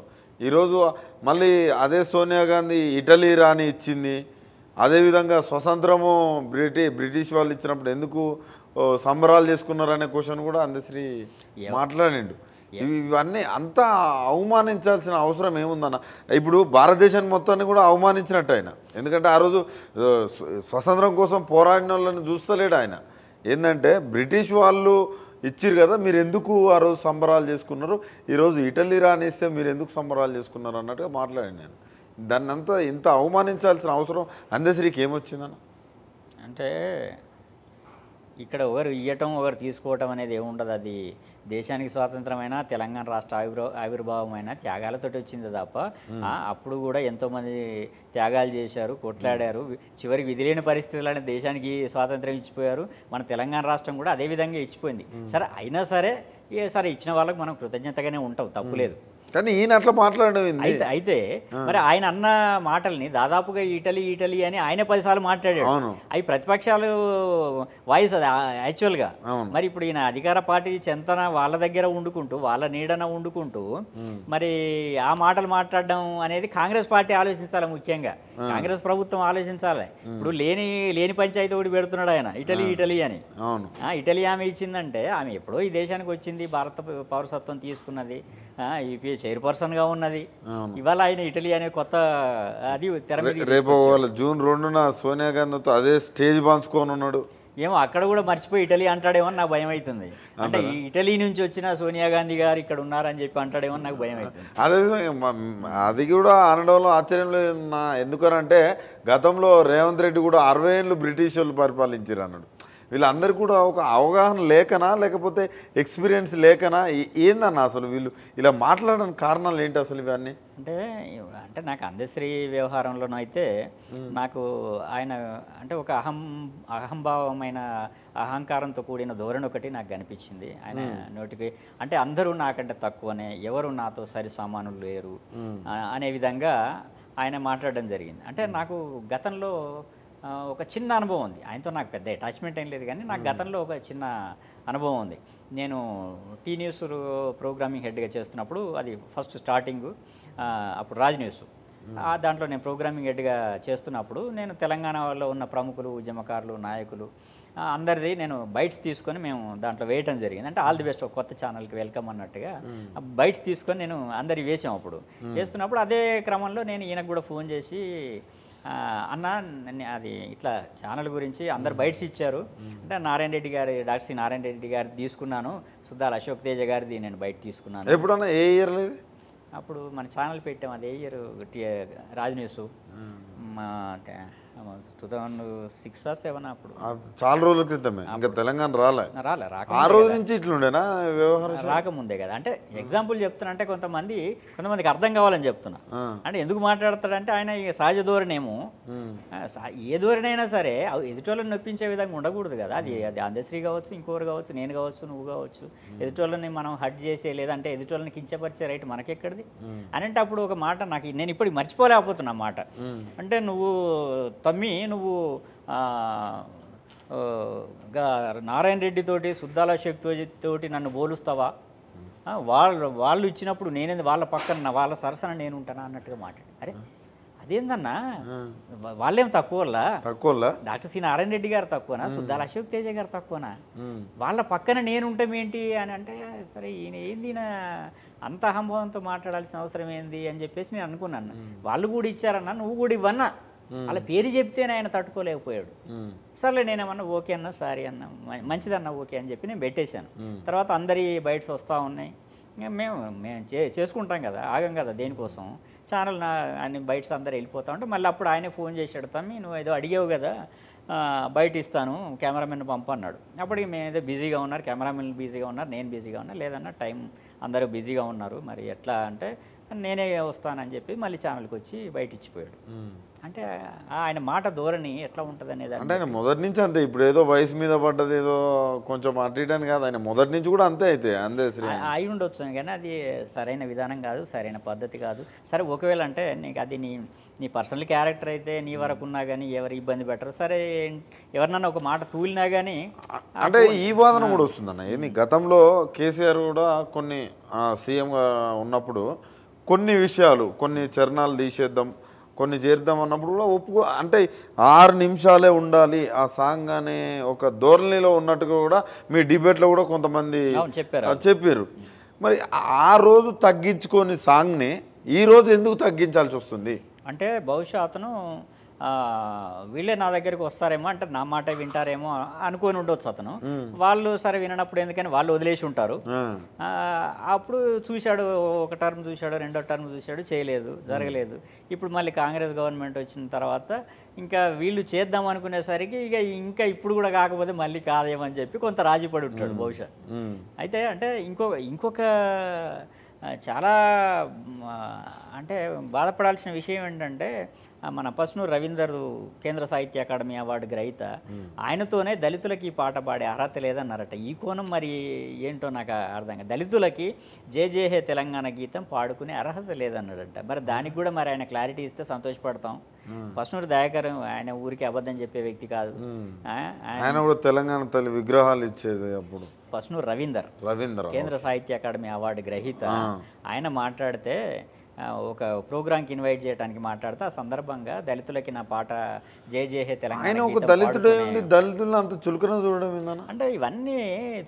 Speaker 1: ఈరోజు మళ్ళీ అదే సోనియా గాంధీ ఇటలీ రాని ఇచ్చింది అదేవిధంగా స్వతంత్రము బ్రిటి బ్రిటిష్ వాళ్ళు ఇచ్చినప్పుడు ఎందుకు సంబరాలు చేసుకున్నారనే క్వశ్చన్ కూడా అందశ్రీ మాట్లాడిండు ఇవన్నీ అంతా అవమానించాల్సిన అవసరం ఏముందన్న ఇప్పుడు భారతదేశాన్ని మొత్తాన్ని కూడా అవమానించినట్టు ఆయన ఎందుకంటే ఆ రోజు స్వతంత్రం కోసం పోరాడిన వాళ్ళని చూస్తలేడు ఆయన ఏంటంటే బ్రిటిష్ వాళ్ళు ఇచ్చారు కదా మీరు ఎందుకు ఆ రోజు సంబరాలు చేసుకున్నారు ఈరోజు ఇటలీ రానిస్తే మీరు ఎందుకు సంబరాలు చేసుకున్నారు అన్నట్టుగా మాట్లాడాను నేను దాన్ని అంతా ఇంత అవమానించాల్సిన అవసరం అందశ్రీకి ఏమొచ్చిందన్న
Speaker 2: అంటే ఇక్కడ ఎవరు ఇవ్వటం ఎవరు తీసుకోవటం అనేది ఏముండదు అది దేశానికి స్వాతంత్రమైనా తెలంగాణ రాష్ట్ర ఆవిర్భావం అయినా త్యాగాలతోటి వచ్చింది తప్ప అప్పుడు కూడా ఎంతోమంది త్యాగాలు చేశారు కొట్లాడారు చివరి విధిలేని పరిస్థితులనే దేశానికి స్వాతంత్రం ఇచ్చిపోయారు మన తెలంగాణ రాష్ట్రం కూడా అదే విధంగా ఇచ్చిపోయింది సరే అయినా సరే సరే ఇచ్చిన వాళ్ళకి మనం కృతజ్ఞతగానే ఉంటాం తప్పులేదు కానీ ఈయన అట్లా మాట్లాడడం అయితే మరి ఆయన అన్న మాటల్ని దాదాపుగా ఇటలీ ఇటలీ అని ఆయన పదిసార్లు మాట్లాడాడు అవి ప్రతిపక్షాలు వాయిస్ అది యాక్చువల్గా మరి ఇప్పుడు ఈయన అధికార పార్టీ చెంతన వాళ్ళ దగ్గర వండుకుంటూ వాళ్ళ నీడన వండుకుంటూ మరి ఆ మాటలు మాట్లాడడం అనేది కాంగ్రెస్ పార్టీ ఆలోచించాలి ముఖ్యంగా కాంగ్రెస్ ప్రభుత్వం ఆలోచించాలి ఇప్పుడు లేని లేని పంచాయతీ ఒకటి పెడుతున్నాడు ఆయన ఇటలీ ఇటలీ అని ఇటలీ ఆమె ఇచ్చిందంటే ఆమె ఎప్పుడో ఈ దేశానికి వచ్చింది భారత పౌరసత్వం తీసుకున్నది యూపీఏ చైర్పర్సన్గా ఉన్నది ఇవాళ ఆయన ఇటలీ అనే కొత్త అది తెర రేపు
Speaker 1: జూన్ రెండున సోనియా గాంధీతో అదే స్టేజ్ పంచుకొని ఉన్నాడు
Speaker 2: ఏమో అక్కడ కూడా మర్చిపోయి ఇటలీ అంటాడేమో నాకు భయం అవుతుంది అంటే ఇటలీ నుంచి వచ్చిన సోనియా గాంధీ గారు ఇక్కడ ఉన్నారని చెప్పి అంటాడేమో నాకు భయం అవుతుంది అదే
Speaker 1: అది కూడా అనడంలో ఆశ్చర్యం లేదు ఎందుకనంటే గతంలో రేవంత్ రెడ్డి కూడా అరవై ఏళ్ళు బ్రిటిష్ వాళ్ళు పరిపాలించారు అన్నాడు వీళ్ళందరూ కూడా ఒక అవగాహన లేకనా లేకపోతే ఎక్స్పీరియన్స్ లేకనా ఏందన్న అసలు వీళ్ళు ఇలా మాట్లాడడానికి కారణాలు
Speaker 2: ఏంటి అసలు ఇవన్నీ అంటే అంటే నాకు అందశ్రీ వ్యవహారంలోనైతే నాకు ఆయన అంటే ఒక అహం అహంభావమైన అహంకారంతో కూడిన ధోరణి ఒకటి నాకు కనిపించింది ఆయన నోటికి అంటే అందరూ నాకంటే తక్కువనే ఎవరు నాతో సరి సమానులు లేరు అనే విధంగా ఆయన మాట్లాడడం జరిగింది అంటే నాకు గతంలో ఒక చిన్న అనుభవం ఉంది ఆయనతో నాకు పెద్ద అటాచ్మెంట్ ఏం లేదు కానీ నాకు గతంలో ఒక చిన్న అనుభవం ఉంది నేను టీ న్యూస్ ప్రోగ్రామింగ్ హెడ్గా చేస్తున్నప్పుడు అది ఫస్ట్ స్టార్టింగ్ అప్పుడు రాజ్ న్యూస్ దాంట్లో నేను ప్రోగ్రామింగ్ హెడ్గా చేస్తున్నప్పుడు నేను తెలంగాణ వాళ్ళు ఉన్న ప్రముఖులు ఉద్యమకారులు నాయకులు అందరిది నేను బైట్స్ తీసుకొని మేము దాంట్లో వేయటం జరిగింది అంటే ఆల్ ది బెస్ట్ ఒక కొత్త ఛానల్కి వెల్కమ్ అన్నట్టుగా బైట్స్ తీసుకొని నేను అందరి వేసాం అప్పుడు వేస్తున్నప్పుడు అదే క్రమంలో నేను ఈయనకు కూడా ఫోన్ చేసి అన్న అది ఇట్లా ఛానల్ గురించి అందరు బయట ఇచ్చారు అంటే నారాయణ రెడ్డి గారి డాక్టర్ సి నారాయణ రెడ్డి గారి తీసుకున్నాను సుద్దాల అశోక్ తేజ గారిది నేను బయట తీసుకున్నాను ఎప్పుడన్నా ఏ ఇయర్ లేదు అప్పుడు మన ఛానల్ పెట్టాం అది ఏ ఇయర్ రాజ్ న్యూస్ మా టూ సిక్స్ సెవెన్ అప్పుడు చాలా రోజుల క్రితమే ఇంకా తెలంగాణ రాలే రాలే ఆ రోజు నుంచి ఇట్లుండేనా వ్యవహారం రాకముందే కదా అంటే ఎగ్జాంపుల్ చెప్తున్నా అంటే కొంతమంది కొంతమందికి అర్థం కావాలని చెప్తున్నా అంటే ఎందుకు మాట్లాడతాడంటే ఆయన సహజ ధోరణేమో ఏ ధోరణైనా సరే ఎదుటోళ్ళని నొప్పించే విధంగా ఉండకూడదు కదా అది అది అందశ్రీ కావచ్చు ఇంకోరు కావచ్చు నేను కావచ్చు నువ్వు కావచ్చు ఎదుటోళ్ళని మనం హట్ చేసే లేదంటే ఎదుటోళ్ళని కించపరిచే రైట్ మనకెక్కడిది అని అంటే అప్పుడు ఒక మాట నాకు నేను ఇప్పుడు మర్చిపోలేకపోతున్నా మాట అంటే నువ్వు తమ్మి నువ్వు నారాయణ రెడ్డితోటి సుద్దాల తోటి నన్ను పోలుస్తావా వాళ్ళు వాళ్ళు ఇచ్చినప్పుడు నేనేది వాళ్ళ పక్కన వాళ్ళ సరసన నేను ఉంటానా అన్నట్టుగా మాట్లాడి అరే అదేందన్నా వాళ్ళేం తక్కువలా తక్కువలా డాక్టర్ సి నారాయణ రెడ్డి గారు తక్కువనా సుద్దాల అశోక్ తేజ గారు తక్కువనా వాళ్ళ పక్కన నేనుంటాం ఏంటి అని అంటే సరే ఈయన ఏంది అంత అహంభవంతో మాట్లాడాల్సిన అవసరం ఏంది అని చెప్పేసి నేను అనుకున్నాను వాళ్ళు కూడా ఇచ్చారన్నా నువ్వు కూడా ఇవ్వన్నా అలా పేరు చెప్తేనే ఆయన తట్టుకోలేకపోయాడు సర్లే నేనేమన్నా ఓకే అన్నా సారీ అన్నా మంచిదన్నా ఓకే అని చెప్పి నేను పెట్టేశాను తర్వాత అందరి బయట్స్ వస్తూ ఉన్నాయి మేము మేము చే చేసుకుంటాం కదా ఆగం కదా దేనికోసం ఛానల్ నా అన్ని బయట్స్ అందరు వెళ్ళిపోతా ఉంటే మళ్ళీ అప్పుడు ఆయనే ఫోన్ చేసి తమ్మి నువ్వు ఏదో అడిగావు కదా బయట ఇస్తాను కెమెరామెన్ పంపన్నాడు అప్పటికి ఏదో బిజీగా ఉన్నారు కెమెరామెన్ బిజీగా ఉన్నారు నేను బిజీగా ఉన్నా లేదన్నా టైం అందరూ బిజీగా ఉన్నారు మరి ఎట్లా అంటే నేనే వస్తానని చెప్పి మళ్ళీ ఛానల్కి వచ్చి బయట ఇచ్చిపోయాడు అంటే ఆయన మాట ధోరణి ఎట్లా ఉంటుంది అనేది అంటే
Speaker 1: ఆయన మొదటి నుంచి అంతే ఇప్పుడు ఏదో వయసు మీద పడ్డది ఏదో కొంచెం అట్రీటని కాదు ఆయన మొదటి నుంచి కూడా అంతే అయితే అంతే అయి
Speaker 2: ఉండొచ్చు కానీ అది సరైన విధానం కాదు సరైన పద్ధతి కాదు సరే ఒకవేళ అంటే నీకు అది నీ నీ పర్సనల్ క్యారెక్టర్ అయితే నీ వరకు ఉన్నా కానీ ఎవరు ఇబ్బంది పెట్టరు సరే ఎవరినన్నా ఒక మాట తూలినా కానీ అంటే ఈ వాదన కూడా
Speaker 1: వస్తుందన్న ఏంది గతంలో కేసీఆర్ కూడా కొన్ని సీఎంగా ఉన్నప్పుడు కొన్ని విషయాలు కొన్ని చరణాలు తీసేద్దాం కొన్ని చేరుద్దాం అన్నప్పుడు కూడా ఒప్పుకో అంటే ఆరు నిమిషాలే ఉండాలి ఆ సాంగ్ అనే ఒక ధోరణిలో ఉన్నట్టుగా కూడా మీ డిబేట్లో కూడా కొంతమంది చెప్పారు మరి ఆ రోజు తగ్గించుకొని సాంగ్ని ఈరోజు ఎందుకు తగ్గించాల్సి వస్తుంది
Speaker 2: అంటే బహుశా అతను వీళ్ళే నా దగ్గరికి వస్తారేమో అంటే నా మాట వింటారేమో అనుకుని ఉండొచ్చు అతను వాళ్ళు సరే వినప్పుడు ఎందుకని వాళ్ళు వదిలేసి ఉంటారు అప్పుడు చూశాడు ఒక టర్మ్ చూశాడు రెండో టర్మ్ చూశాడు చేయలేదు జరగలేదు ఇప్పుడు మళ్ళీ కాంగ్రెస్ గవర్నమెంట్ వచ్చిన తర్వాత ఇంకా వీళ్ళు చేద్దాం అనుకునేసరికి ఇక ఇంకా ఇప్పుడు కూడా కాకపోతే మళ్ళీ కాదేమని చెప్పి కొంత రాజీపడి ఉంటాడు బహుశా అయితే అంటే ఇంకొక ఇంకొక చాలా అంటే బాధపడాల్సిన విషయం ఏంటంటే మన పస్నూరు రవీందర్ కేంద్ర సాహిత్య అకాడమీ అవార్డు గ్రహీత ఆయనతోనే దళితులకి పాట పాడే అర్హత లేదన్నారట ఈ కోణం మరి ఏంటో నాకు అర్థం కాదు దళితులకి జేజేహే తెలంగాణ గీతం పాడుకునే అర్హత లేదన్నాడట మరి దానికి కూడా మరి ఆయన క్లారిటీ ఇస్తే సంతోషపడతాం పస్నూరు దయాకర్ ఆయన ఊరికి అబద్ధం చెప్పే వ్యక్తి కాదు ఆయన కూడా
Speaker 1: తెలంగాణ తల్లి విగ్రహాలు ఇచ్చేది అప్పుడు
Speaker 2: పస్నూరు రవీందర్ రవీందర్ కేంద్ర సాహిత్య అకాడమీ అవార్డు గ్రహీత ఆయన మాట్లాడితే ఒక ప్రోగ్రాంకి ఇన్వైట్ చేయడానికి మాట్లాడితే ఆ సందర్భంగా దళితులకి నా పాట జేజేహే తెలంగాణ ఒక దళితుడు
Speaker 1: దళితులను అంత చులకన
Speaker 2: చూడడం అంటే ఇవన్నీ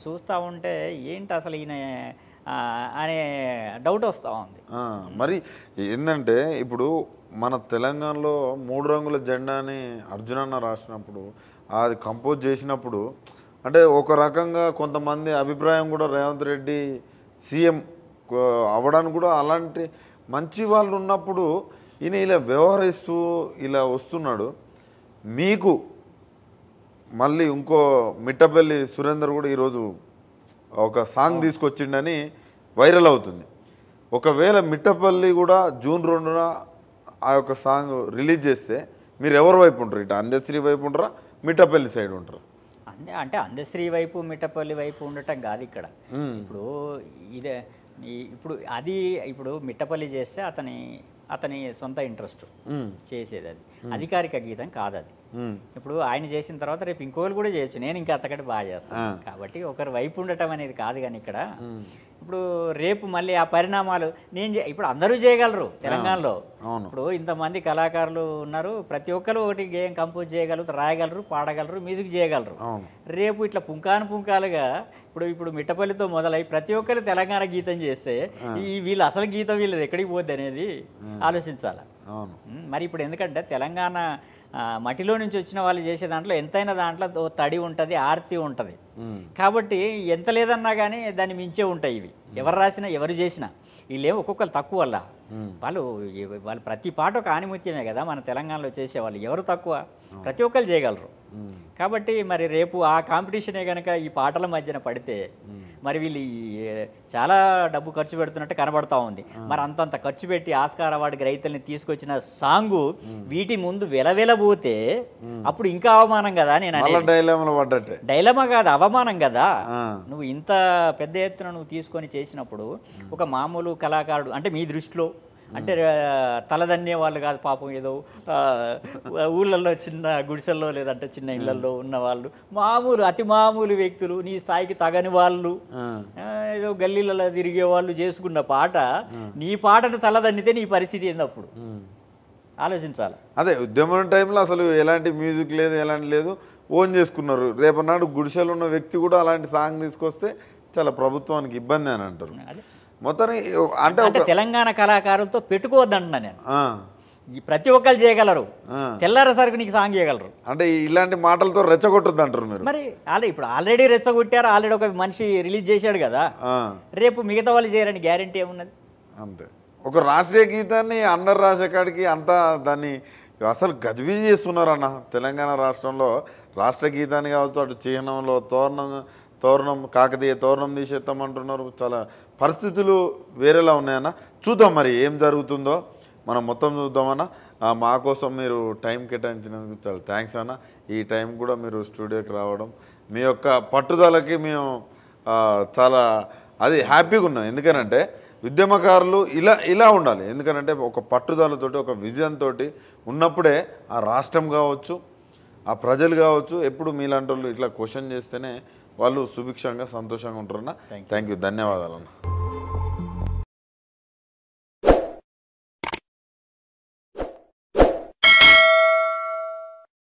Speaker 2: చూస్తూ ఉంటే ఏంటి అసలు ఈయన అనే డౌట్ వస్తూ ఉంది
Speaker 1: మరి ఏంటంటే ఇప్పుడు మన తెలంగాణలో మూడు రంగుల జెండాని అర్జునన్న రాసినప్పుడు అది కంపోజ్ చేసినప్పుడు అంటే ఒక రకంగా కొంతమంది అభిప్రాయం కూడా రేవంత్ రెడ్డి సీఎం అవ్వడానికి కూడా అలాంటి మంచి వాళ్ళు ఉన్నప్పుడు ఈయన ఇలా వ్యవహరిస్తూ ఇలా వస్తున్నాడు మీకు మళ్ళీ ఇంకో మిట్టపల్లి సురేందర్ కూడా ఈరోజు ఒక సాంగ్ తీసుకొచ్చిండని వైరల్ అవుతుంది ఒకవేళ మిట్టపల్లి కూడా జూన్ రెండున ఆ యొక్క సాంగ్ రిలీజ్ చేస్తే మీరు ఎవరి వైపు ఉంటారు ఇటు అందశ్రీ వైపు ఉంటారా మిట్టపల్లి సైడ్ ఉంటారు
Speaker 2: అంటే అంటే అందశ్రీ వైపు మిట్టపల్లి వైపు ఉండటం కాదు ఇక్కడ ఇప్పుడు ఇదే ఇప్పుడు అది ఇప్పుడు మిట్టపల్లి చేస్తే అతని అతని సొంత ఇంట్రెస్ట్ చేసేది అది అధికారిక గీతం కాదు అది ఇప్పుడు ఆయన చేసిన తర్వాత రేపు ఇంకోళ్ళు కూడా చేయొచ్చు నేను ఇంకా అంతకంటే బాగా చేస్తాను కాబట్టి ఒకరి వైపు ఉండటం అనేది కాదు కానీ ఇక్కడ ఇప్పుడు రేపు మళ్ళీ ఆ పరిణామాలు నేను ఇప్పుడు అందరూ చేయగలరు తెలంగాణలో ఇప్పుడు ఇంతమంది కళాకారులు ఉన్నారు ప్రతి ఒక్కరు ఒకటి గేయం కంపోజ్ చేయగలరు రాయగలరు పాడగలరు మ్యూజిక్ చేయగలరు రేపు ఇట్లా పుంకాను పుంకాలుగా ఇప్పుడు ఇప్పుడు మిట్టపల్లితో మొదలై ప్రతి ఒక్కరు తెలంగాణ గీతం చేస్తే ఈ వీళ్ళు అసలు గీతం వీళ్ళది ఎక్కడికి పోద్ది అనేది ఆలోచించాలి మరి ఇప్పుడు ఎందుకంటే తెలంగాణ మటిలో నుంచి వచ్చిన వాళ్ళు చేసే దాంట్లో ఎంతైనా దాంట్లో తడి ఉంటుంది ఆర్తి ఉంటుంది కాబట్టి ఎంత లేదన్నా కానీ దాన్ని మించే ఉంటాయి ఇవి ఎవరు రాసినా ఎవరు చేసినా వీళ్ళేమో ఒక్కొక్కరు తక్కువ వల్ల వాళ్ళు వాళ్ళు ప్రతి పాట ఒక ఆనిముత్యమే కదా మన తెలంగాణలో చేసే వాళ్ళు ఎవరు తక్కువ ప్రతి ఒక్కరు చేయగలరు కాబట్టి మరి రేపు ఆ కాంపిటీషనే కనుక ఈ పాటల మధ్యన పడితే మరి వీళ్ళు చాలా డబ్బు ఖర్చు పెడుతున్నట్టు కనబడతా ఉంది మరి అంతంత ఖర్చు పెట్టి ఆస్కార్ అవార్డు గ్రహీతల్ని తీసుకొచ్చిన సాంగు వీటి ముందు వెలవెలబోతే అప్పుడు ఇంకా అవమానం కదా
Speaker 1: నేను
Speaker 2: డైలమా కాదు అవమానం కదా నువ్వు ఇంత పెద్ద ఎత్తున నువ్వు తీసుకొని చేసినప్పుడు ఒక మామూలు కళాకారుడు అంటే మీ దృష్టిలో అంటే తలదన్నే వాళ్ళు కాదు పాపం ఏదో ఊళ్ళల్లో చిన్న గుడిసెల్లో లేదంటే చిన్న ఇళ్లలో ఉన్న వాళ్ళు మామూలు అతి మామూలు వ్యక్తులు నీ స్థాయికి తగని వాళ్ళు ఏదో గల్లీలలో తిరిగే వాళ్ళు చేసుకున్న పాట నీ పాటను తలదన్నితే నీ పరిస్థితి ఏందప్పుడు ఆలోచించాలి
Speaker 1: అదే ఉద్యమం టైంలో అసలు ఎలాంటి మ్యూజిక్ లేదు ఎలాంటి లేదు ఓన్ చేసుకున్నారు రేపటి నాడు గుడిసెలు ఉన్న వ్యక్తి కూడా అలాంటి సాంగ్ తీసుకొస్తే చాలా ప్రభుత్వానికి ఇబ్బంది అని అంటారు
Speaker 2: మొత్తం అంటే అంటే తెలంగాణ కళాకారులతో పెట్టుకోవద్దంటున్నా నేను ఈ ప్రతి ఒక్కరు చేయగలరు తెల్లారసరికి నీకు సాంగ్ చేయగలరు అంటే ఇలాంటి మాటలతో రెచ్చగొట్టద్దు అంటారు మీరు మరి ఆల్రెడీ ఇప్పుడు ఆల్రెడీ రెచ్చగొట్టారు ఆల్రెడీ ఒక మనిషి రిలీజ్ చేశాడు కదా రేపు మిగతా వాళ్ళు చేయరని గ్యారంటీ ఏమున్నది అంతే ఒక
Speaker 1: రాష్ట్రీయ గీతాన్ని అన్నర్ రాసేకాడికి అంతా దాన్ని అసలు చేస్తున్నారు చేస్తున్నారన్న తెలంగాణ రాష్ట్రంలో రాష్ట్ర గీతాన్ని కావచ్చు అటు చిహ్నంలో తోరణం తోరణం కాకతీయ తోరణం అంటున్నారు చాలా పరిస్థితులు వేరేలా ఉన్నాయన్నా చూద్దాం మరి ఏం జరుగుతుందో మనం మొత్తం చూద్దామన్నా మా కోసం మీరు టైం కేటాయించినందుకు చాలా థ్యాంక్స్ అన్న ఈ టైం కూడా మీరు స్టూడియోకి రావడం మీ యొక్క పట్టుదలకి మేము చాలా అది హ్యాపీగా ఉన్నాం ఎందుకనంటే ఉద్యమకారులు ఇలా ఇలా ఉండాలి ఎందుకనంటే ఒక పట్టుదలతోటి ఒక విజన్ తోటి ఉన్నప్పుడే ఆ రాష్ట్రం కావచ్చు ఆ ప్రజలు కావచ్చు ఎప్పుడు మీలాంటి వాళ్ళు ఇట్లా క్వశ్చన్ చేస్తేనే వాళ్ళు సుభిక్షంగా సంతోషంగా ఉంటారన్న థ్యాంక్ యూ ధన్యవాదాలన్నా